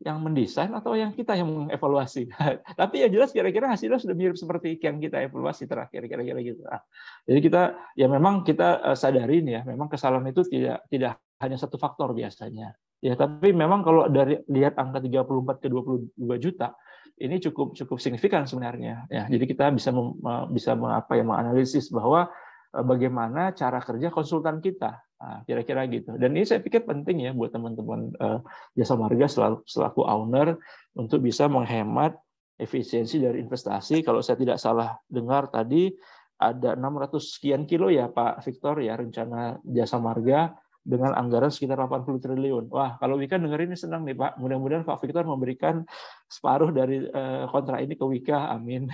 yang mendesain atau yang kita yang mengevaluasi. Tapi yang jelas kira-kira hasilnya sudah mirip seperti yang kita evaluasi terakhir kira-kira gitu. Nah, jadi kita ya memang kita eh, sadari nih ya, memang kesalahan itu tidak tidak hanya satu faktor biasanya. Ya, tapi memang kalau dari lihat angka 34 ke 22 juta ini cukup cukup signifikan sebenarnya. Ya, jadi kita bisa mem, eh, bisa mengapa ya menganalisis bahwa eh, bagaimana cara kerja konsultan kita Ah, kira-kira gitu. Dan ini saya pikir penting ya buat teman-teman eh, jasa marga selaku, owner untuk bisa menghemat efisiensi dari investasi. Kalau saya tidak salah dengar tadi ada 600 sekian kilo ya Pak Victor ya rencana jasa marga dengan anggaran sekitar 80 triliun. Wah, kalau Wika dengerin ini senang nih Pak. Mudah-mudahan Pak Victor memberikan separuh dari eh, kontrak ini ke Wika. Amin.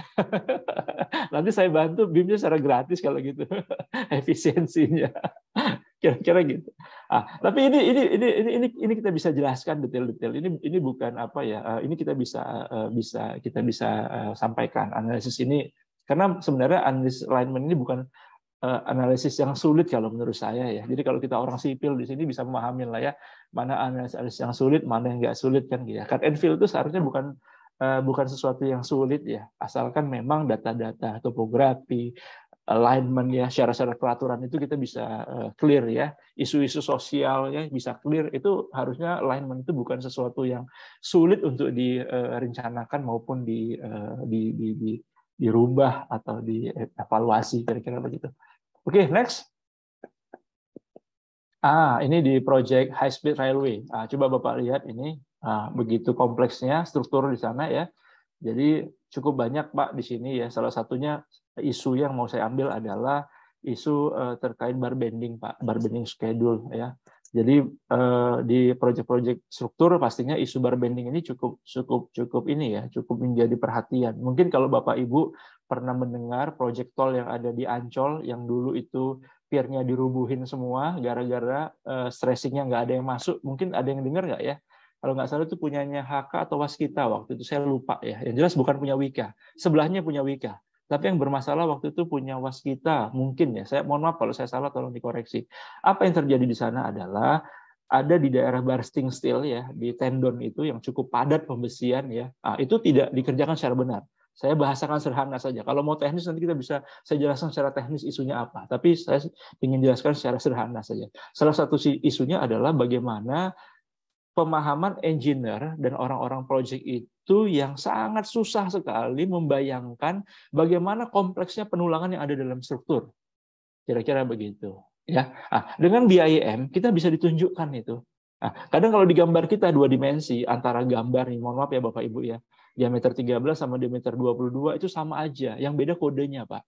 Nanti saya bantu BIM-nya secara gratis kalau gitu efisiensinya kira-kira gitu. Ah, tapi ini ini ini ini ini kita bisa jelaskan detail-detail. Ini ini bukan apa ya? Eh, ini kita bisa eh, eh, bisa kita bisa sampaikan analisis ini karena sebenarnya analisis alignment ini bukan analisis yang sulit kalau menurut saya ya. Jadi kalau kita orang sipil di sini bisa memahami lah ya mana analisis yang sulit, mana yang nggak sulit kan gitu. Ya. Cut and fill itu seharusnya bukan bukan sesuatu yang sulit ya asalkan memang data-data topografi alignment ya secara syarat peraturan itu kita bisa eh, clear ya isu-isu sosial ya bisa clear itu harusnya alignment itu bukan sesuatu yang sulit untuk direncanakan eh, maupun di, eh, di, di, di dirubah atau dievaluasi kira-kira begitu. Oke, okay, next. Ah, ini di project high speed railway. Ah, coba Bapak lihat ini ah, begitu kompleksnya struktur di sana ya. Jadi cukup banyak Pak di sini ya. Salah satunya isu yang mau saya ambil adalah isu eh, terkait bar bending Pak, bar bending schedule ya. Jadi eh, di proyek-proyek struktur pastinya isu bar bending ini cukup cukup cukup ini ya, cukup menjadi perhatian. Mungkin kalau Bapak Ibu pernah mendengar proyek tol yang ada di Ancol yang dulu itu piernya dirubuhin semua gara-gara eh, stressingnya nggak ada yang masuk, mungkin ada yang dengar nggak ya? kalau nggak salah itu punyanya HK atau Waskita waktu itu saya lupa ya. Yang jelas bukan punya Wika. Sebelahnya punya Wika. Tapi yang bermasalah waktu itu punya waskita, mungkin ya. Saya mohon maaf kalau saya salah, tolong dikoreksi. Apa yang terjadi di sana adalah ada di daerah bursting steel ya di tendon itu yang cukup padat pembesian ya nah, itu tidak dikerjakan secara benar saya bahasakan sederhana saja kalau mau teknis nanti kita bisa saya jelaskan secara teknis isunya apa tapi saya ingin jelaskan secara sederhana saja salah satu isunya adalah bagaimana pemahaman engineer dan orang-orang project itu yang sangat susah sekali membayangkan bagaimana kompleksnya penulangan yang ada dalam struktur. Kira-kira begitu. Ya, nah, dengan BIM kita bisa ditunjukkan itu. Nah, kadang kalau digambar kita dua dimensi antara gambar nih, mohon maaf ya Bapak Ibu ya, diameter 13 sama diameter 22 itu sama aja, yang beda kodenya Pak.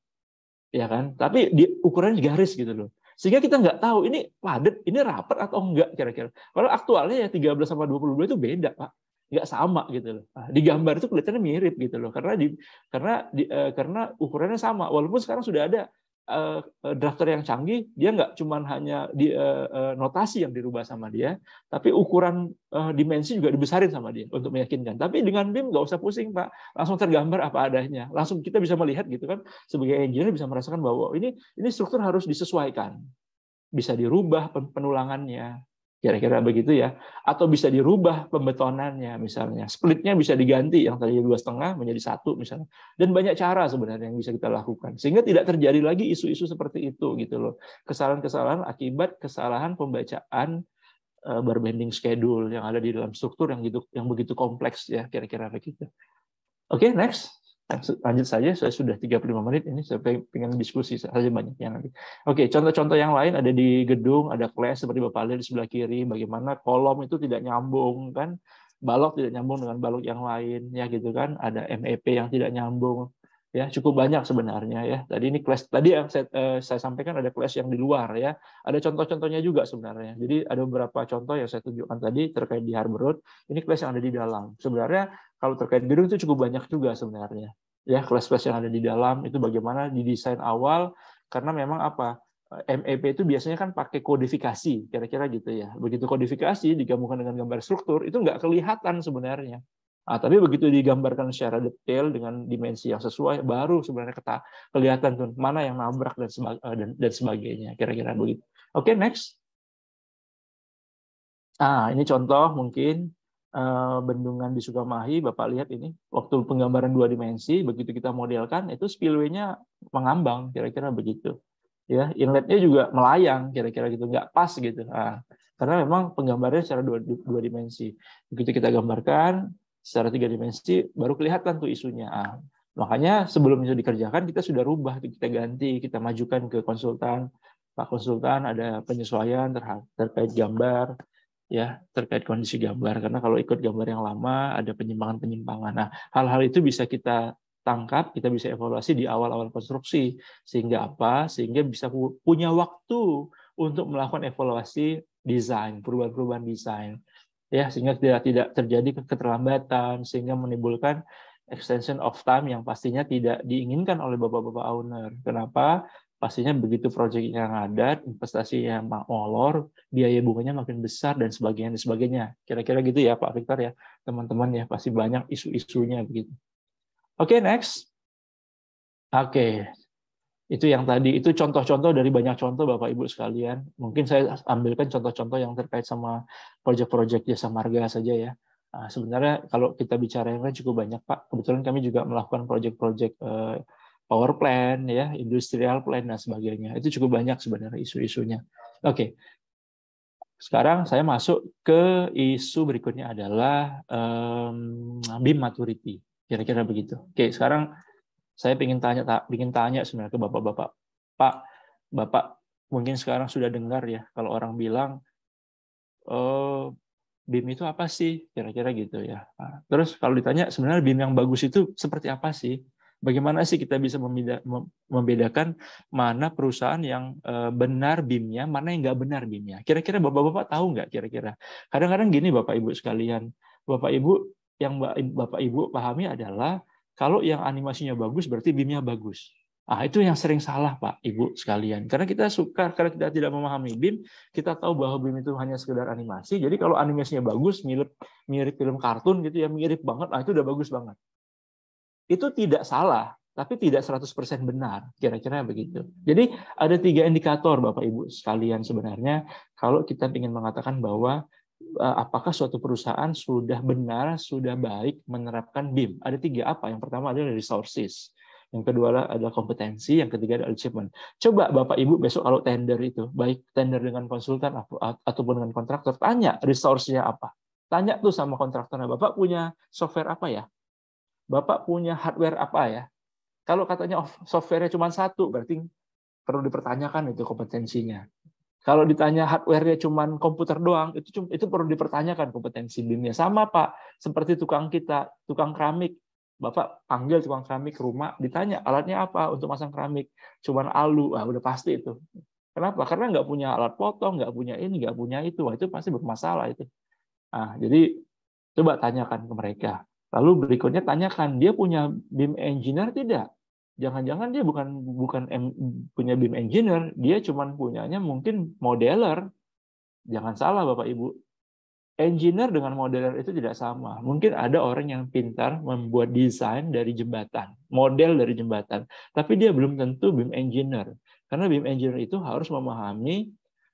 Ya kan? Tapi di ukurannya garis gitu loh. Sehingga kita nggak tahu ini padat, ini rapat atau enggak kira-kira. kalau aktualnya ya 13 sama 22 itu beda, Pak nggak sama gitu loh. Nah, di gambar itu kelihatannya mirip gitu loh karena di karena di, eh, karena ukurannya sama walaupun sekarang sudah ada Eh, eh, drafter yang canggih dia nggak cuma hanya di eh, notasi yang dirubah sama dia, tapi ukuran dimensi juga dibesarin sama dia untuk meyakinkan. Tapi dengan BIM nggak usah pusing pak, langsung tergambar apa adanya, langsung kita bisa melihat gitu kan sebagai engineer bisa merasakan bahwa ini ini struktur harus disesuaikan, bisa dirubah penulangannya, Kira-kira begitu ya. Atau bisa dirubah pembetonannya misalnya. Splitnya bisa diganti yang tadinya dua setengah menjadi satu misalnya. Dan banyak cara sebenarnya yang bisa kita lakukan. Sehingga tidak terjadi lagi isu-isu seperti itu gitu loh. Kesalahan-kesalahan akibat kesalahan pembacaan eh, berbanding schedule yang ada di dalam struktur yang gitu yang begitu kompleks ya kira-kira begitu. Oke, okay, next. Eh, lanjut saja saya sudah 35 menit ini saya pengen diskusi saja banyak yang nanti. Oke, contoh-contoh yang lain ada di gedung, ada kelas seperti Bapak lihat di sebelah kiri bagaimana kolom itu tidak nyambung kan, balok tidak nyambung dengan balok yang lain ya gitu kan, ada MEP yang tidak nyambung ya cukup banyak sebenarnya ya. Tadi ini kelas tadi yang saya, eh, saya sampaikan ada kelas yang di luar ya. Ada contoh-contohnya juga sebenarnya. Jadi ada beberapa contoh yang saya tunjukkan tadi terkait di Harbor Road. Ini kelas yang ada di dalam. Sebenarnya kalau terkait gedung itu cukup banyak juga sebenarnya. Ya, kelas-kelas yang ada di dalam itu bagaimana didesain awal karena memang apa? Eh, MEP itu biasanya kan pakai kodifikasi, kira-kira gitu ya. Begitu kodifikasi digabungkan dengan gambar struktur, itu nggak kelihatan sebenarnya. Nah, tapi begitu digambarkan secara detail dengan dimensi yang sesuai, baru sebenarnya kita kelihatan tuh mana yang nabrak dan sebagainya, eh, dan, dan sebagainya. Kira-kira begitu. Oke, okay, next. Ah, ini contoh mungkin eh, bendungan di Sukamahi, Bapak lihat ini, waktu penggambaran dua dimensi, begitu kita modelkan, itu spillway-nya mengambang, kira-kira begitu. Ya, inletnya juga melayang, kira-kira gitu, nggak pas gitu. Ah, karena memang penggambarannya secara dua, dua dimensi. Begitu kita gambarkan, secara tiga dimensi baru kelihatan tuh isunya. Ah, makanya sebelum itu dikerjakan kita sudah rubah, kita ganti, kita majukan ke konsultan. Pak konsultan ada penyesuaian terkait gambar, ya terkait kondisi gambar. Karena kalau ikut gambar yang lama ada penyimpangan-penyimpangan. Nah, hal-hal itu bisa kita tangkap, kita bisa evaluasi di awal-awal konstruksi. Sehingga apa? Sehingga bisa punya waktu untuk melakukan evaluasi desain, perubahan-perubahan desain ya sehingga tidak tidak terjadi keterlambatan sehingga menimbulkan extension of time yang pastinya tidak diinginkan oleh bapak-bapak owner. Kenapa? Pastinya begitu proyek yang ada, yang molor, biaya bunganya makin besar dan sebagainya dan sebagainya. Kira-kira gitu ya Pak Victor ya, teman-teman ya pasti banyak isu-isunya begitu. Oke, okay, next. Oke, okay, itu yang tadi itu contoh-contoh dari banyak contoh Bapak Ibu sekalian. Mungkin saya ambilkan contoh-contoh yang terkait sama proyek-proyek jasa marga saja ya. Nah, sebenarnya kalau kita bicara yang lain cukup banyak Pak. Kebetulan kami juga melakukan proyek-proyek eh, power plan ya, industrial plan dan sebagainya. Itu cukup banyak sebenarnya isu-isunya. Oke. Okay. Sekarang saya masuk ke isu berikutnya adalah um, BIM maturity. Kira-kira begitu. Oke, sekarang saya ingin tanya, ingin tanya sebenarnya ke bapak-bapak. Pak, bapak mungkin sekarang sudah dengar ya kalau orang bilang oh BIM itu apa sih? Kira-kira gitu ya. Nah, terus kalau ditanya sebenarnya BIM yang bagus itu seperti apa sih? Bagaimana sih kita bisa membedakan mana perusahaan yang eh, benar BIM-nya, mana yang nggak benar BIM-nya? Kira-kira bapak-bapak tahu nggak kira-kira? Kadang-kadang gini bapak ibu sekalian, bapak ibu yang bapak ibu pahami adalah kalau yang animasinya bagus berarti BIM-nya bagus. Ah, itu yang sering salah, Pak, Ibu sekalian. Karena kita suka, karena kita tidak memahami BIM, kita tahu bahwa BIM itu hanya sekedar animasi. Jadi kalau animasinya bagus, mirip mirip film kartun gitu ya, mirip banget, ah itu udah bagus banget. Itu tidak salah, tapi tidak 100% benar, kira-kira begitu. Jadi ada tiga indikator Bapak Ibu sekalian sebenarnya kalau kita ingin mengatakan bahwa Eh, apakah suatu perusahaan sudah benar, sudah baik menerapkan BIM. Ada tiga apa? Yang pertama adalah resources. Yang kedua adalah kompetensi, yang ketiga adalah achievement. Coba Bapak Ibu besok kalau tender itu, baik tender dengan konsultan ataupun dengan kontraktor, tanya resource-nya apa. Tanya tuh sama kontraktornya, Bapak punya software apa ya? Bapak punya hardware apa ya? Kalau katanya oh, software-nya cuma satu, berarti perlu dipertanyakan itu kompetensinya. Kalau ditanya hardware-nya cuman komputer doang, itu itu perlu dipertanyakan kompetensi BIM-nya. Sama Pak, seperti tukang kita, tukang keramik. Bapak panggil tukang keramik ke rumah, ditanya alatnya apa untuk masang keramik. cuma alu, ah udah pasti itu. Kenapa? Karena nggak punya alat potong, nggak punya ini, nggak punya itu. Wah, itu pasti bermasalah itu. ah jadi coba tanyakan ke mereka. Lalu berikutnya tanyakan, dia punya BIM engineer tidak? jangan-jangan dia bukan bukan M, punya BIM engineer, dia cuman punyanya mungkin modeler. Jangan salah Bapak Ibu. Engineer dengan modeler itu tidak sama. Mungkin ada orang yang pintar membuat desain dari jembatan, model dari jembatan, tapi dia belum tentu BIM engineer. Karena BIM engineer itu harus memahami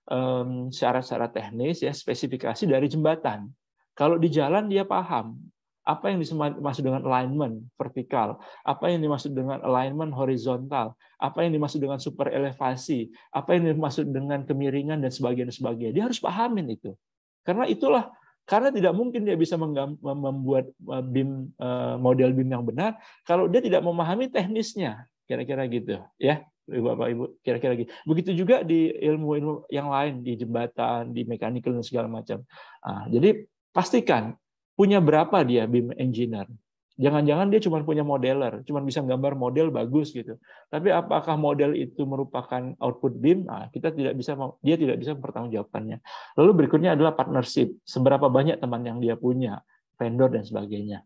mmm, syarat-syarat um, teknis ya spesifikasi dari jembatan. Kalau di jalan dia paham, apa yang dimaksud dengan alignment vertikal? Apa yang dimaksud dengan alignment horizontal? Apa yang dimaksud dengan super elevasi? Apa yang dimaksud dengan kemiringan dan sebagainya sebagainya? Dia harus pahamin itu. Karena itulah karena tidak mungkin dia bisa membuat eh, BIM eh, model BIM yang benar kalau dia tidak memahami teknisnya. Kira-kira gitu, ya. Bapak Ibu kira-kira gitu. Begitu juga di ilmu-ilmu yang lain di jembatan, di mekanikal dan segala macam. Nah, jadi pastikan punya berapa dia BIM engineer? Jangan-jangan dia cuma punya modeler, cuma bisa gambar model bagus gitu. Tapi apakah model itu merupakan output BIM? Nah, kita tidak bisa dia tidak bisa mempertanggungjawabkannya. Lalu berikutnya adalah partnership, seberapa banyak teman yang dia punya, vendor dan sebagainya.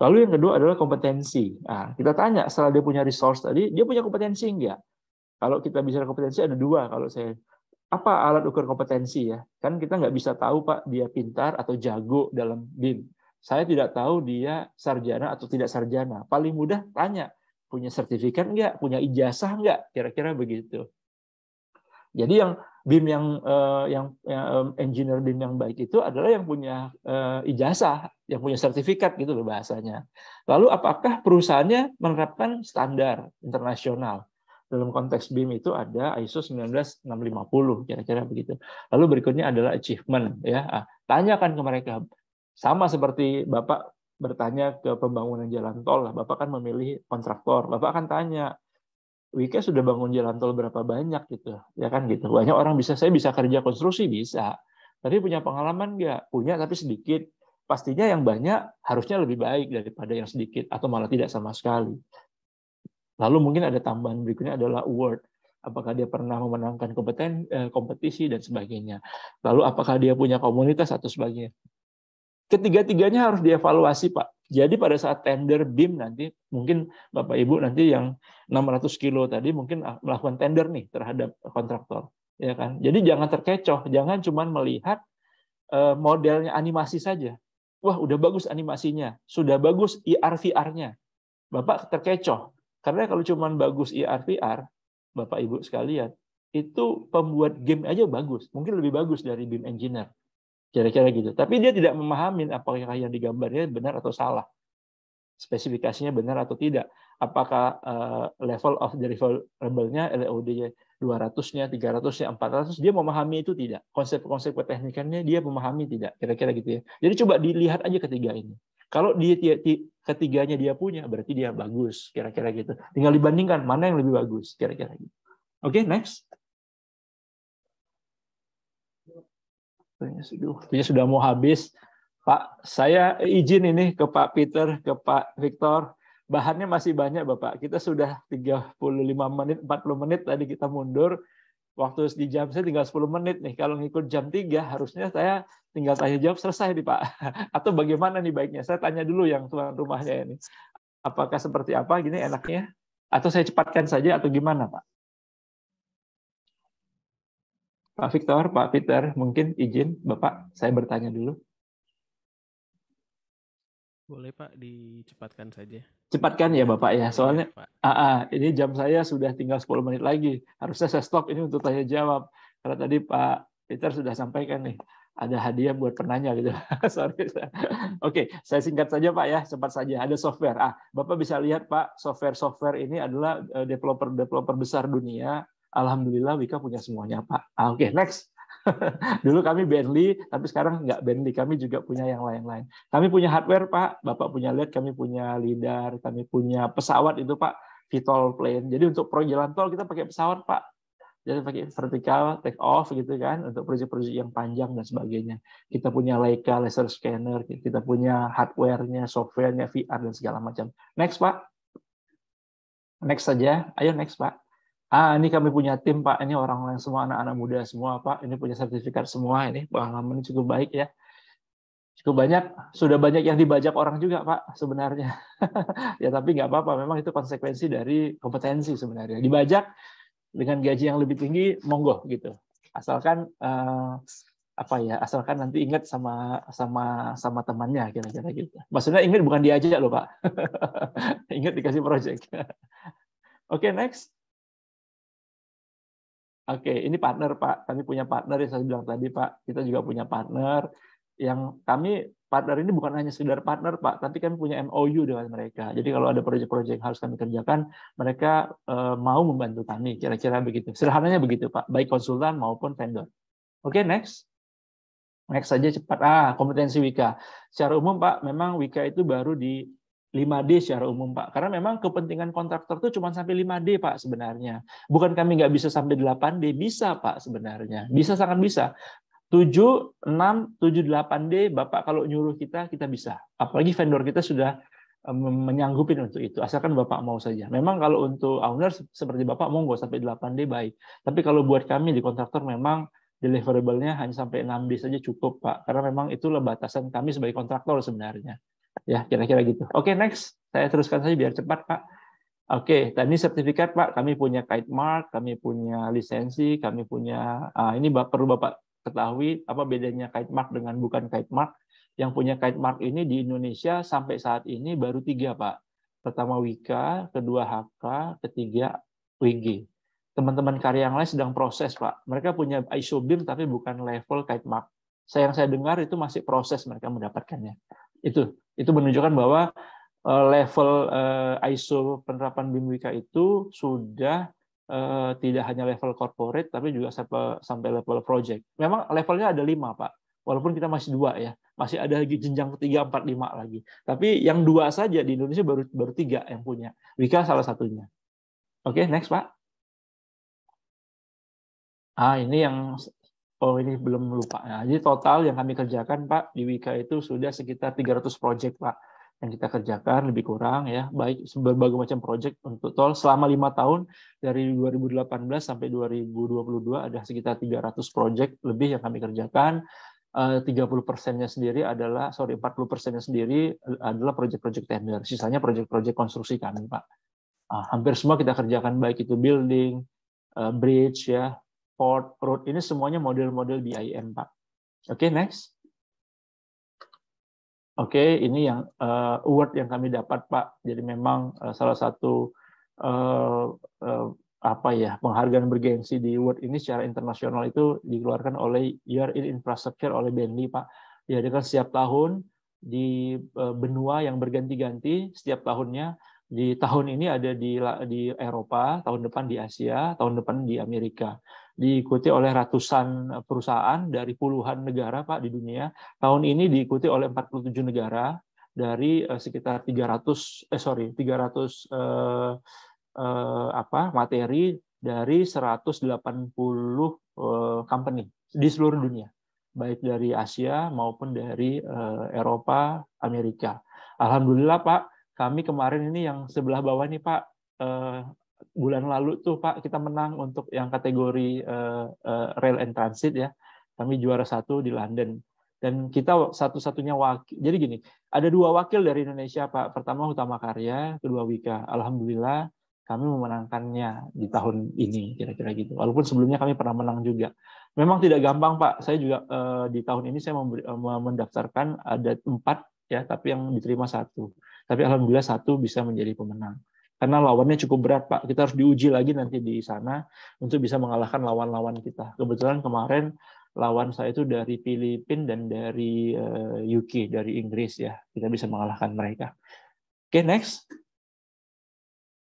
Lalu yang kedua adalah kompetensi. Nah, kita tanya setelah dia punya resource tadi, dia punya kompetensi enggak? Kalau kita bicara kompetensi ada dua kalau saya apa alat ukur kompetensi ya? Kan kita nggak bisa tahu Pak dia pintar atau jago dalam BIM. Saya tidak tahu dia sarjana atau tidak sarjana. Paling mudah tanya, punya sertifikat nggak? Punya ijazah nggak? Kira-kira begitu. Jadi yang BIM yang eh, yang, yang eh, engineer BIM yang baik itu adalah yang punya eh, ijazah, yang punya sertifikat gitu loh bahasanya. Lalu apakah perusahaannya menerapkan standar internasional? dalam konteks BIM itu ada ISO 19650 kira-kira begitu. Lalu berikutnya adalah achievement ya. Ah, tanyakan ke mereka sama seperti Bapak bertanya ke pembangunan jalan tol lah. Bapak kan memilih kontraktor. Bapak akan tanya Wika sudah bangun jalan tol berapa banyak gitu, ya kan gitu. Banyak orang bisa, saya bisa kerja konstruksi bisa, tapi punya pengalaman nggak? Punya tapi sedikit. Pastinya yang banyak harusnya lebih baik daripada yang sedikit atau malah tidak sama sekali. Lalu mungkin ada tambahan berikutnya adalah award. Apakah dia pernah memenangkan kompeten, eh, kompetisi dan sebagainya. Lalu apakah dia punya komunitas atau sebagainya. Ketiga-tiganya harus dievaluasi, Pak. Jadi pada saat tender BIM nanti, mungkin Bapak Ibu nanti yang 600 kilo tadi mungkin ah, melakukan tender nih terhadap kontraktor. ya kan? Jadi jangan terkecoh, jangan cuma melihat eh, modelnya animasi saja. Wah, udah bagus animasinya, sudah bagus IR nya Bapak terkecoh. Karena kalau cuma bagus IRPR e Bapak Ibu sekalian, itu pembuat game aja bagus, mungkin lebih bagus dari game engineer. Kira-kira gitu. Tapi dia tidak memahami apakah yang digambarnya benar atau salah. Spesifikasinya benar atau tidak. Apakah eh, level of deliverable-nya, LOD-nya 200-nya, 300-nya, 400, dia memahami itu tidak. Konsep-konsep teknikannya dia memahami tidak. Kira-kira gitu ya. Jadi coba dilihat aja ketiga ini. Kalau dia ketiganya dia punya, berarti dia bagus, kira-kira gitu. Tinggal dibandingkan mana yang lebih bagus, kira-kira gitu. Oke, okay, next. Waktunya sudah mau habis. Pak, saya izin ini ke Pak Peter, ke Pak Victor. Bahannya masih banyak, Bapak. Kita sudah 35 menit, 40 menit tadi kita mundur waktu di jam saya tinggal 10 menit nih. Kalau ngikut jam 3, harusnya saya tinggal tanya jawab selesai nih Pak. Atau bagaimana nih baiknya? Saya tanya dulu yang tuan rumahnya ini. Apakah seperti apa gini enaknya? Atau saya cepatkan saja atau gimana Pak? Pak Victor, Pak Peter, mungkin izin Bapak saya bertanya dulu. Boleh Pak, dicepatkan saja. Cepatkan ya Bapak ya, soalnya ya, Pak. ini jam saya sudah tinggal 10 menit lagi. Harusnya saya stop ini untuk tanya jawab. Karena tadi Pak Peter sudah sampaikan nih, ada hadiah buat penanya gitu. Sorry. Oke, okay, saya singkat saja Pak ya, cepat saja. Ada software. Ah, Bapak bisa lihat Pak, software-software ini adalah eh, developer-developer besar dunia. Alhamdulillah Wika punya semuanya Pak. Ah, Oke, okay, next. Dulu kami Bentley, tapi sekarang nggak Bentley. Kami juga punya yang lain-lain. Kami punya hardware, Pak. Bapak punya LED, kami punya lidar, kami punya pesawat itu, Pak. VTOL plane. Jadi untuk proyek jalan tol kita pakai pesawat, Pak. Jadi pakai vertikal take off gitu kan untuk proyek-proyek yang panjang dan sebagainya. Kita punya Leica laser scanner, kita punya hardware-nya, VR dan segala macam. Next, Pak. Next saja. Ayo next, Pak ah ini kami punya tim pak ini orang-orang semua anak-anak muda semua pak ini punya sertifikat semua ini pengalaman ini cukup baik ya cukup banyak sudah banyak yang dibajak orang juga pak sebenarnya ya tapi nggak apa-apa memang itu konsekuensi dari kompetensi sebenarnya dibajak dengan gaji yang lebih tinggi monggo gitu asalkan eh, apa ya asalkan nanti ingat sama sama sama temannya kira-kira gitu maksudnya ingat bukan diajak loh pak ingat dikasih project oke okay, next Oke, ini partner Pak. Kami punya partner yang saya bilang tadi Pak. Kita juga punya partner yang kami partner ini bukan hanya sekedar partner Pak, tapi kami punya MOU dengan mereka. Jadi kalau ada proyek-proyek yang harus kami kerjakan, mereka eh, mau membantu kami. Kira-kira begitu. Sederhananya begitu Pak, baik konsultan maupun vendor. Oke, next. Next saja cepat. Ah, kompetensi Wika. Secara umum Pak, memang Wika itu baru di 5D secara umum Pak. Karena memang kepentingan kontraktor itu cuma sampai 5D Pak sebenarnya. Bukan kami nggak bisa sampai 8D, bisa Pak sebenarnya. Bisa sangat bisa. 7, 6, 7, 8D Bapak kalau nyuruh kita, kita bisa. Apalagi vendor kita sudah eh, menyanggupin untuk itu asalkan bapak mau saja. Memang kalau untuk owner seperti bapak monggo sampai 8D baik. Tapi kalau buat kami di kontraktor memang deliverable-nya hanya sampai 6D saja cukup Pak karena memang itulah batasan kami sebagai kontraktor sebenarnya. Ya, kira-kira gitu. Oke, okay, next. Saya teruskan saja biar cepat, Pak. Oke, okay, tadi sertifikat, Pak. Kami punya kite mark, kami punya lisensi, kami punya... Ah, ini perlu Bapak ketahui apa bedanya kite mark dengan bukan kite mark. Yang punya kite mark ini di Indonesia sampai saat ini baru tiga, Pak. Pertama Wika, kedua HK, ketiga WG teman-teman karya yang lain sedang proses, Pak. Mereka punya ISO BIM tapi bukan level kite mark. Saya yang saya dengar itu masih proses mereka mendapatkannya itu itu menunjukkan bahwa eh, level eh, ISO penerapan BIMWIKA itu sudah eh, tidak hanya level corporate tapi juga sampai level project. Memang levelnya ada lima pak, walaupun kita masih dua ya, masih ada lagi jenjang ketiga empat lima lagi. Tapi yang dua saja di Indonesia baru baru tiga yang punya. Wika salah satunya. Oke okay, next pak. Ah ini yang Oh ini belum lupa. Nah, jadi total yang kami kerjakan Pak di Wika itu sudah sekitar 300 proyek Pak yang kita kerjakan lebih kurang ya baik berbagai macam proyek untuk tol selama lima tahun dari 2018 sampai 2022 ada sekitar 300 proyek lebih yang kami kerjakan 30 eh, persennya sendiri adalah sorry 40 persennya sendiri adalah proyek-proyek tender sisanya proyek-proyek konstruksi kami pak ah, hampir semua kita kerjakan baik itu building eh, bridge ya Port Road ini semuanya model-model BIM, Pak. Oke, okay, next. Oke, okay, ini yang uh, award yang kami dapat, Pak. Jadi memang uh, salah satu uh, uh, apa ya penghargaan bergensi di award ini secara internasional itu dikeluarkan oleh Year Infrastructure oleh Bentley, Pak. Diadakan setiap tahun di uh, benua yang berganti-ganti setiap tahunnya. Di tahun ini ada di di Eropa, tahun depan di Asia, tahun depan di Amerika diikuti oleh ratusan perusahaan dari puluhan negara Pak di dunia. Tahun ini diikuti oleh 47 negara dari eh, sekitar 300 eh sorry 300 eh, eh, apa materi dari 180 eh, company di seluruh dunia baik dari Asia maupun dari eh, Eropa, Amerika. Alhamdulillah Pak, kami kemarin ini yang sebelah bawah nih Pak eh, bulan lalu tuh Pak kita menang untuk yang kategori uh, uh, rail and transit ya. Kami juara satu di London dan kita satu-satunya wakil. Jadi gini, ada dua wakil dari Indonesia Pak. Pertama Utama Karya, kedua Wika. Alhamdulillah kami memenangkannya di tahun ini kira-kira gitu. Walaupun sebelumnya kami pernah menang juga. Memang tidak gampang Pak. Saya juga uh, di tahun ini saya mendaftarkan ada empat ya, tapi yang diterima satu. Tapi alhamdulillah satu bisa menjadi pemenang. Karena lawannya cukup berat, Pak. Kita harus diuji lagi nanti di sana untuk bisa mengalahkan lawan-lawan kita. Kebetulan kemarin lawan saya itu dari Filipina dan dari eh, UK, dari Inggris ya. Kita bisa mengalahkan mereka. Oke, okay, next.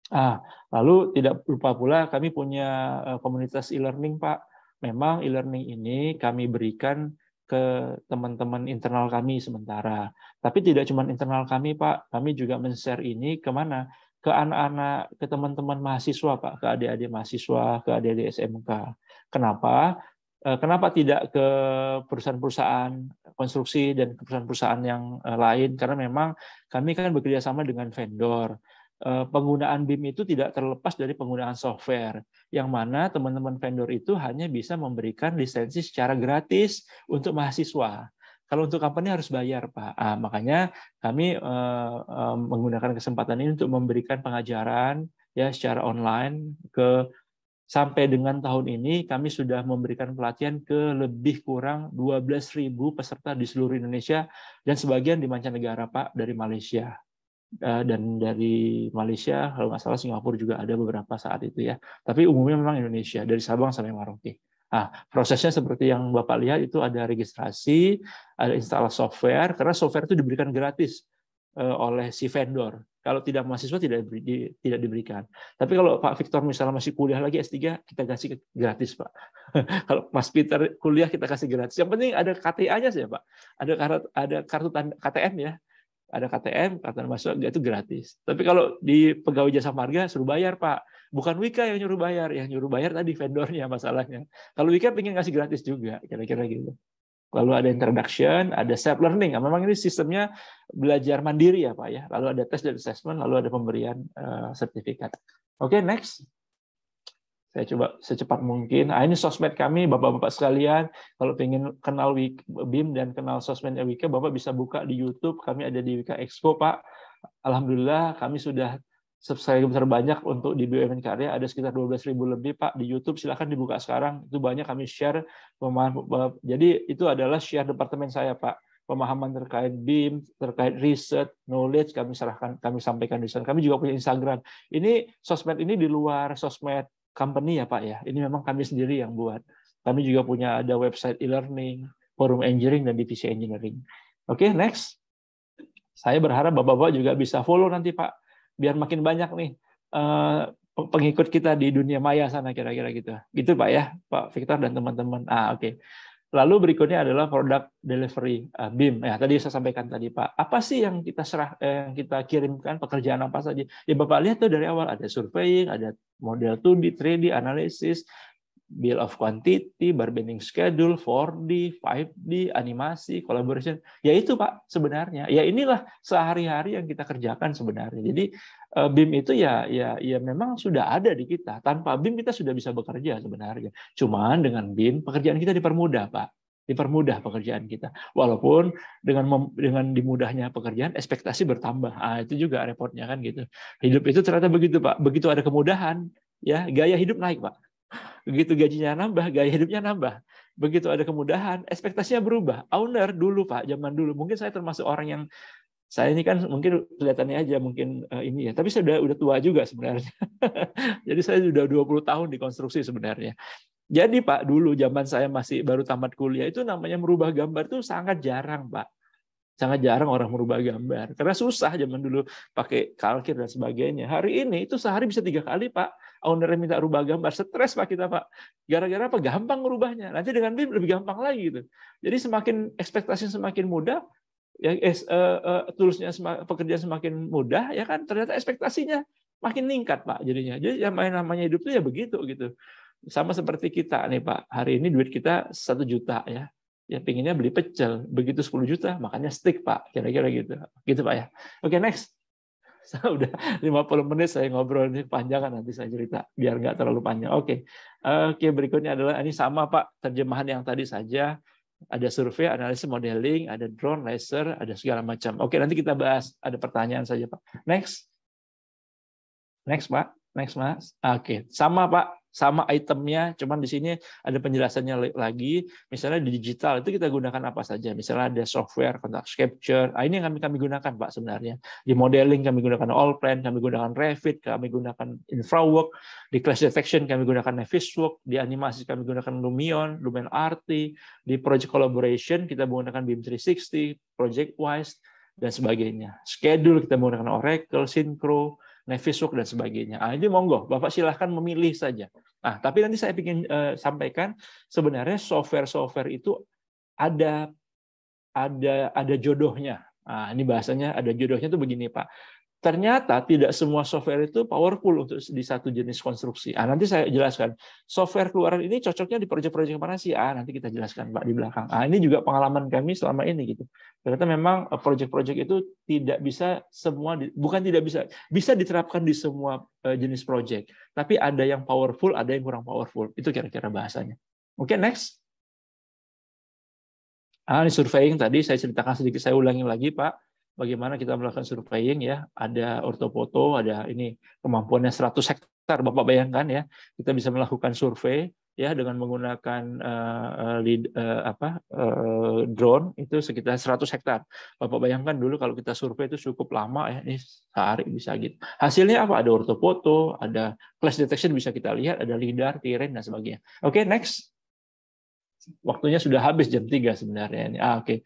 Ah, lalu tidak lupa pula kami punya eh, komunitas e-learning, Pak. Memang e-learning ini kami berikan ke teman-teman internal kami sementara. Tapi tidak cuma internal kami, Pak. Kami juga men-share ini kemana? ke anak-anak, ke teman-teman mahasiswa, Pak, ke adik-adik mahasiswa, ke adik-adik SMK. Kenapa? E, kenapa tidak ke perusahaan-perusahaan konstruksi dan perusahaan-perusahaan yang e, lain? Karena memang kami kan bekerja sama dengan vendor. E, penggunaan BIM itu tidak terlepas dari penggunaan software, yang mana teman-teman vendor itu hanya bisa memberikan lisensi secara gratis untuk mahasiswa. Kalau untuk company harus bayar, Pak. Ah, makanya kami uh, menggunakan kesempatan ini untuk memberikan pengajaran ya secara online ke sampai dengan tahun ini kami sudah memberikan pelatihan ke lebih kurang 12.000 peserta di seluruh Indonesia dan sebagian di mancanegara Pak dari Malaysia eh, dan dari Malaysia kalau nggak salah Singapura juga ada beberapa saat itu ya tapi umumnya memang Indonesia dari Sabang sampai Merauke. Nah, prosesnya seperti yang Bapak lihat itu ada registrasi, ada install software, karena software itu diberikan gratis eh, oleh si vendor. Kalau tidak mahasiswa tidak di, tidak diberikan. Tapi kalau Pak Victor misalnya masih kuliah lagi S3, kita kasih gratis, Pak. kalau Mas Peter kuliah kita kasih gratis. Yang penting ada KTA-nya sih, Pak. Ada kartu ada kartu KTM ya ada KTM, kartu masuk itu gratis. Tapi kalau di pegawai jasa marga suruh bayar, Pak. Bukan Wika yang nyuruh bayar, yang nyuruh bayar tadi vendornya masalahnya. Kalau Wika pengen ngasih gratis juga, kira-kira gitu. Lalu ada introduction, ada self learning. Nah, memang ini sistemnya belajar mandiri ya, Pak ya. Lalu ada tes dan assessment, lalu ada pemberian eh, sertifikat. Oke, okay, next saya coba secepat mungkin. Nah, ini sosmed kami, Bapak-Bapak sekalian. Kalau ingin kenal BIM dan kenal sosmednya Wika, Bapak bisa buka di YouTube. Kami ada di Wika Expo, Pak. Alhamdulillah kami sudah subscriber banyak untuk di BUMN Karya. Ada sekitar 12 ribu lebih, Pak, di YouTube. Silahkan dibuka sekarang. Itu banyak kami share. pemahaman Jadi itu adalah share departemen saya, Pak pemahaman terkait BIM, terkait riset, knowledge kami serahkan, kami sampaikan di sana. Kami juga punya Instagram. Ini sosmed ini di luar sosmed company ya Pak ya. Ini memang kami sendiri yang buat. Kami juga punya ada website e-learning, forum engineering dan divisi engineering. Oke, okay, next. Saya berharap Bapak-bapak juga bisa follow nanti Pak biar makin banyak nih eh, pengikut kita di dunia maya sana kira-kira gitu. Gitu Pak ya, Pak Victor dan teman-teman. Ah, oke. Okay. Lalu berikutnya adalah produk delivery uh, BIM. Ya, tadi saya sampaikan tadi Pak, apa sih yang kita serah eh, yang kita kirimkan pekerjaan apa saja? Ya Bapak lihat tuh dari awal ada surveying, ada model 2D, 3D, analisis, bill of quantity, bargaining schedule, 4D, 5D, animasi, collaboration. Ya itu Pak sebenarnya. Ya inilah sehari-hari yang kita kerjakan sebenarnya. Jadi eh, BIM itu ya ya ya memang sudah ada di kita. Tanpa BIM kita sudah bisa bekerja sebenarnya. Cuman dengan BIM pekerjaan kita dipermudah, Pak dipermudah pekerjaan kita. Walaupun dengan mem, dengan dimudahnya pekerjaan, ekspektasi bertambah. Ah, itu juga repotnya kan gitu. Hidup itu ternyata begitu pak. Begitu ada kemudahan, ya gaya hidup naik pak. Begitu gajinya nambah, gaya hidupnya nambah. Begitu ada kemudahan, ekspektasinya berubah. Owner dulu Pak, zaman dulu. Mungkin saya termasuk orang yang saya ini kan mungkin kelihatannya aja mungkin uh, ini ya, tapi saya udah, udah tua juga sebenarnya. Jadi saya sudah 20 tahun di konstruksi sebenarnya. Jadi Pak, dulu zaman saya masih baru tamat kuliah itu namanya merubah gambar itu sangat jarang Pak sangat jarang orang merubah gambar karena susah zaman dulu pakai kalkir dan sebagainya. Hari ini itu sehari bisa tiga kali pak yang minta rubah gambar, stres pak kita pak. Gara-gara apa? Gampang merubahnya. Nanti dengan BIM lebih gampang lagi itu. Jadi semakin ekspektasi semakin mudah, ya eh, eh, tulisnya pekerjaan semakin mudah, ya kan ternyata ekspektasinya makin ningkat pak jadinya. Jadi yang main namanya hidup itu ya begitu gitu. Sama seperti kita nih pak. Hari ini duit kita satu juta ya ya pinginnya beli pecel. Begitu 10 juta, makanya stick Pak. Kira-kira gitu. Gitu, Pak ya. Oke, okay, next. Saya udah 50 menit saya ngobrol ini kan nanti saya cerita biar nggak terlalu panjang. Oke. Okay. Oke, okay, berikutnya adalah ini sama Pak, terjemahan yang tadi saja. Ada survei, analisis modeling, ada drone, laser, ada segala macam. Oke, nanti kita bahas. Ada pertanyaan saja, Pak. Next. Next, Pak. Next, Mas. Oke, sama Pak sama itemnya, cuman di sini ada penjelasannya lagi. Misalnya di digital itu kita gunakan apa saja? Misalnya ada software kontak capture. Nah, ini yang kami kami gunakan Pak sebenarnya. Di modeling kami gunakan Allplan, kami gunakan Revit, kami gunakan InfraWork, di clash detection kami gunakan Naviswork, di animasi kami gunakan Lumion, Lumen RT, di project collaboration kita menggunakan BIM 360, Project Wise dan sebagainya. Schedule kita menggunakan Oracle, Synchro, Nefisuk, dan sebagainya. Nah, jadi monggo, Bapak silahkan memilih saja. Nah, tapi nanti saya ingin uh, sampaikan, sebenarnya software-software itu ada ada ada jodohnya. Nah, ini bahasanya ada jodohnya tuh begini Pak. Ternyata tidak semua software itu powerful untuk di satu jenis konstruksi. Ah, nanti saya jelaskan. Software keluaran ini cocoknya di proyek-proyek mana sih? Ah, nanti kita jelaskan Pak di belakang. Ah, ini juga pengalaman kami selama ini gitu. Ternyata memang eh, proyek-proyek itu tidak bisa semua bukan tidak bisa, bisa diterapkan di semua eh, jenis proyek. Tapi ada yang powerful, ada yang kurang powerful. Itu kira-kira bahasanya. Oke, okay, next. Ah, ini surveying tadi saya ceritakan sedikit, saya ulangi lagi, Pak bagaimana kita melakukan surveying ya, ada ortopoto, ada ini kemampuannya 100 hektar Bapak bayangkan ya, kita bisa melakukan survei ya dengan menggunakan uh, lead, uh, apa uh, drone itu sekitar 100 hektar. Bapak bayangkan dulu kalau kita survei itu cukup lama ya, ini sehari bisa gitu. Hasilnya apa? Ada ortopoto, ada clash detection bisa kita lihat, ada lidar, tiren dan sebagainya. Oke, okay, next. Waktunya sudah habis jam 3 sebenarnya. Ah, oke. Okay.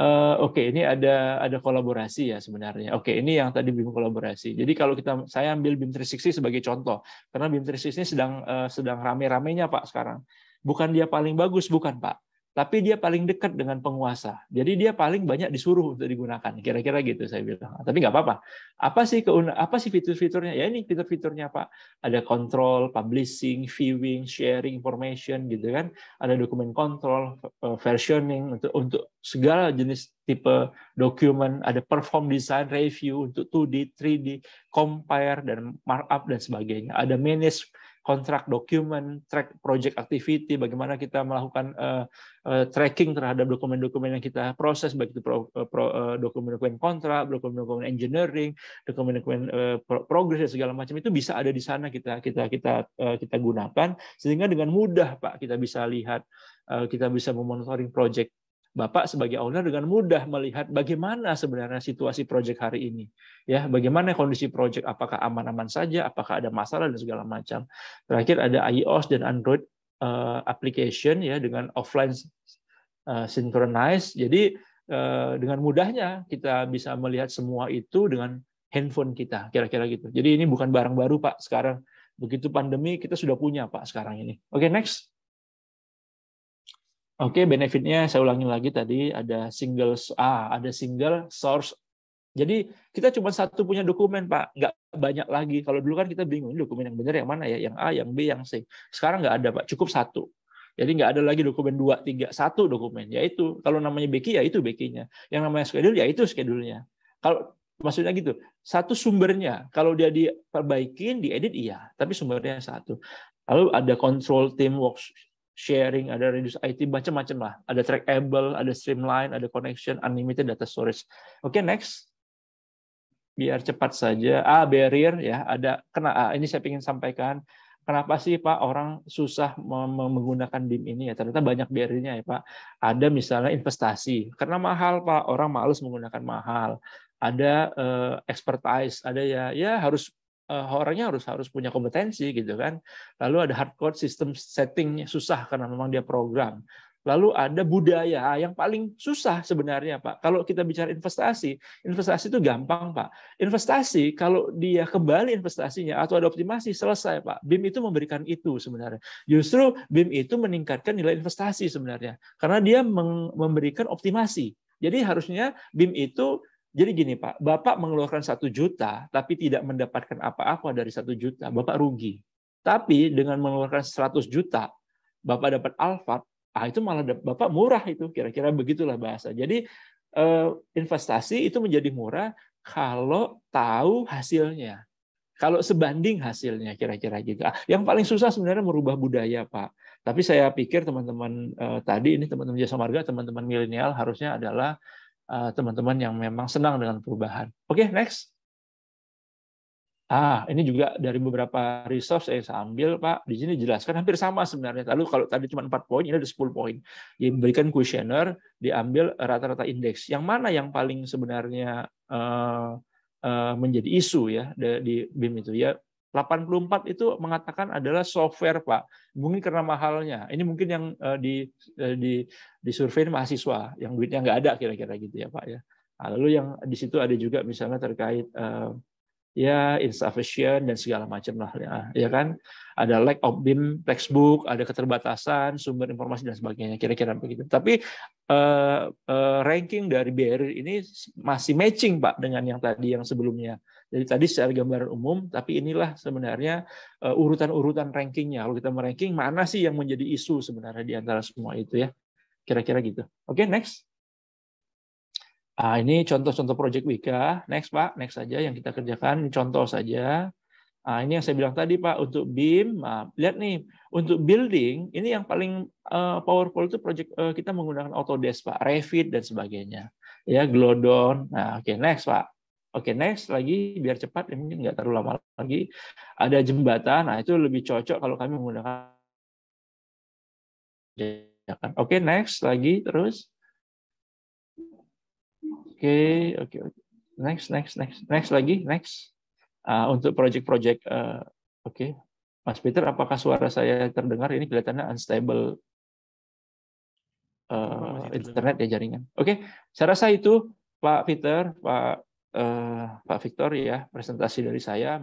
Uh, Oke, okay, ini ada ada kolaborasi ya sebenarnya. Oke, okay, ini yang tadi BIM kolaborasi. Jadi kalau kita saya ambil BIM 360 sebagai contoh, karena BIM 360 ini sedang uh, sedang rame-ramenya Pak sekarang. Bukan dia paling bagus, bukan Pak tapi dia paling dekat dengan penguasa. Jadi dia paling banyak disuruh untuk digunakan. Kira-kira gitu saya bilang. Tapi nggak apa-apa. Apa sih keuna, apa sih fitur-fiturnya? Ya ini fitur-fiturnya Pak. Ada control, publishing, viewing, sharing information gitu kan. Ada dokumen control, eh, versioning untuk untuk segala jenis tipe dokumen, ada perform design review untuk 2D, 3D, compare dan markup dan sebagainya. Ada manage kontrak dokumen, track project activity, bagaimana kita melakukan uh, uh, tracking terhadap dokumen-dokumen yang kita proses, baik itu eh, dokumen-dokumen uh, kontrak, dokumen-dokumen engineering, dokumen-dokumen progress dan segala macam itu bisa ada di sana kita kita kita kita gunakan sehingga dengan mudah Pak kita bisa lihat kita bisa memonitoring project Bapak sebagai owner dengan mudah melihat bagaimana sebenarnya situasi proyek hari ini. Ya, bagaimana kondisi proyek apakah aman-aman saja, apakah ada masalah dan segala macam. Terakhir ada iOS dan Android uh, application ya dengan offline uh, synchronize. Jadi uh, dengan mudahnya kita bisa melihat semua itu dengan handphone kita, kira-kira gitu. Jadi ini bukan barang baru, Pak, sekarang. Begitu pandemi kita sudah punya, Pak, sekarang ini. Oke, okay, next. Oke, okay, benefitnya saya ulangi lagi tadi ada single ah ada single source. Jadi kita cuma satu punya dokumen pak, nggak banyak lagi. Kalau dulu kan kita bingung dokumen yang benar yang mana ya, yang A, yang B, yang C. Sekarang nggak ada pak, cukup satu. Jadi nggak ada lagi dokumen dua, tiga, satu dokumen. Yaitu kalau namanya Becky ya itu Becky-nya, yang namanya schedule ya itu schedule Kalau maksudnya gitu satu sumbernya kalau dia diperbaikin diedit iya tapi sumbernya satu lalu ada control team works sharing, ada reduce IT, macam-macam lah. Ada trackable, ada streamline, ada connection, unlimited data storage. Oke, okay, next. Biar cepat saja. Ah, barrier ya, ada kena ah, ini saya ingin sampaikan. Kenapa sih Pak orang susah menggunakan dim ini ya? Ternyata banyak barriernya ya Pak. Ada misalnya investasi, karena mahal Pak, orang males menggunakan mahal. Ada eh, expertise, ada ya ya harus Eh, orangnya harus harus punya kompetensi gitu kan. Lalu ada hardcore sistem settingnya susah karena memang dia program. Lalu ada budaya yang paling susah sebenarnya Pak. Kalau kita bicara investasi, investasi itu gampang Pak. Investasi kalau dia kembali investasinya atau ada optimasi selesai Pak. BIM itu memberikan itu sebenarnya. Justru BIM itu meningkatkan nilai investasi sebenarnya karena dia memberikan optimasi. Jadi harusnya BIM itu jadi gini Pak, Bapak mengeluarkan satu juta, tapi tidak mendapatkan apa-apa dari satu juta, Bapak rugi. Tapi dengan mengeluarkan 100 juta, Bapak dapat alfat, ah itu malah Bapak murah itu, kira-kira begitulah bahasa. Jadi eh, investasi itu menjadi murah kalau tahu hasilnya. Kalau sebanding hasilnya kira-kira gitu. Ah, yang paling susah sebenarnya merubah budaya, Pak. Tapi saya pikir teman-teman eh, tadi ini teman-teman jasa marga, teman-teman milenial harusnya adalah Eh, teman-teman yang memang senang dengan perubahan. Oke, okay, next. Ah, ini juga dari beberapa resource yang saya ambil, Pak. Di sini jelaskan hampir sama sebenarnya. Lalu kalau tadi cuma 4 poin, ini ada 10 poin. Diberikan kuesioner, diambil rata-rata indeks. Yang mana yang paling sebenarnya uh, uh, menjadi isu ya di BIM itu ya 84 itu mengatakan adalah software, Pak. Mungkin karena mahalnya. Ini mungkin yang eh, di eh, di di survei mahasiswa yang duitnya nggak ada kira-kira gitu ya, Pak ya. Nah, lalu yang di situ ada juga misalnya terkait uh, ya insufficient dan segala macam lah ya, ya kan ada lack of BIM textbook ada keterbatasan sumber informasi dan sebagainya kira-kira begitu tapi uh, uh, ranking dari BRI ini masih matching pak dengan yang tadi yang sebelumnya jadi tadi secara gambaran umum tapi inilah sebenarnya uh, urutan-urutan rankingnya kalau kita meranking mana sih yang menjadi isu sebenarnya di antara semua itu ya kira-kira gitu oke okay, next Nah, ini contoh-contoh Project Wika. Next, Pak. Next saja yang kita kerjakan. Ini contoh saja. Nah, ini yang saya bilang tadi, Pak. Untuk BIM, nah, lihat nih. Untuk building, ini yang paling uh, powerful itu project uh, kita menggunakan Autodesk, Pak. Revit, dan sebagainya. Ya, Glodon. Nah, oke. Okay, next, Pak. Oke, okay, next lagi. Biar cepat, ini nggak terlalu lama lagi. Ada jembatan. Nah, itu lebih cocok kalau kami menggunakan Oke, okay, next lagi. Terus okay, oke, okay. next, next, next, next lagi, next. Uh, untuk project-project, uh, oke, okay. Mas Peter, apakah suara saya terdengar? Ini kelihatannya unstable uh, internet ya jaringan. Oke, okay. saya rasa itu Pak Peter, Pak uh, Pak Victor ya presentasi dari saya.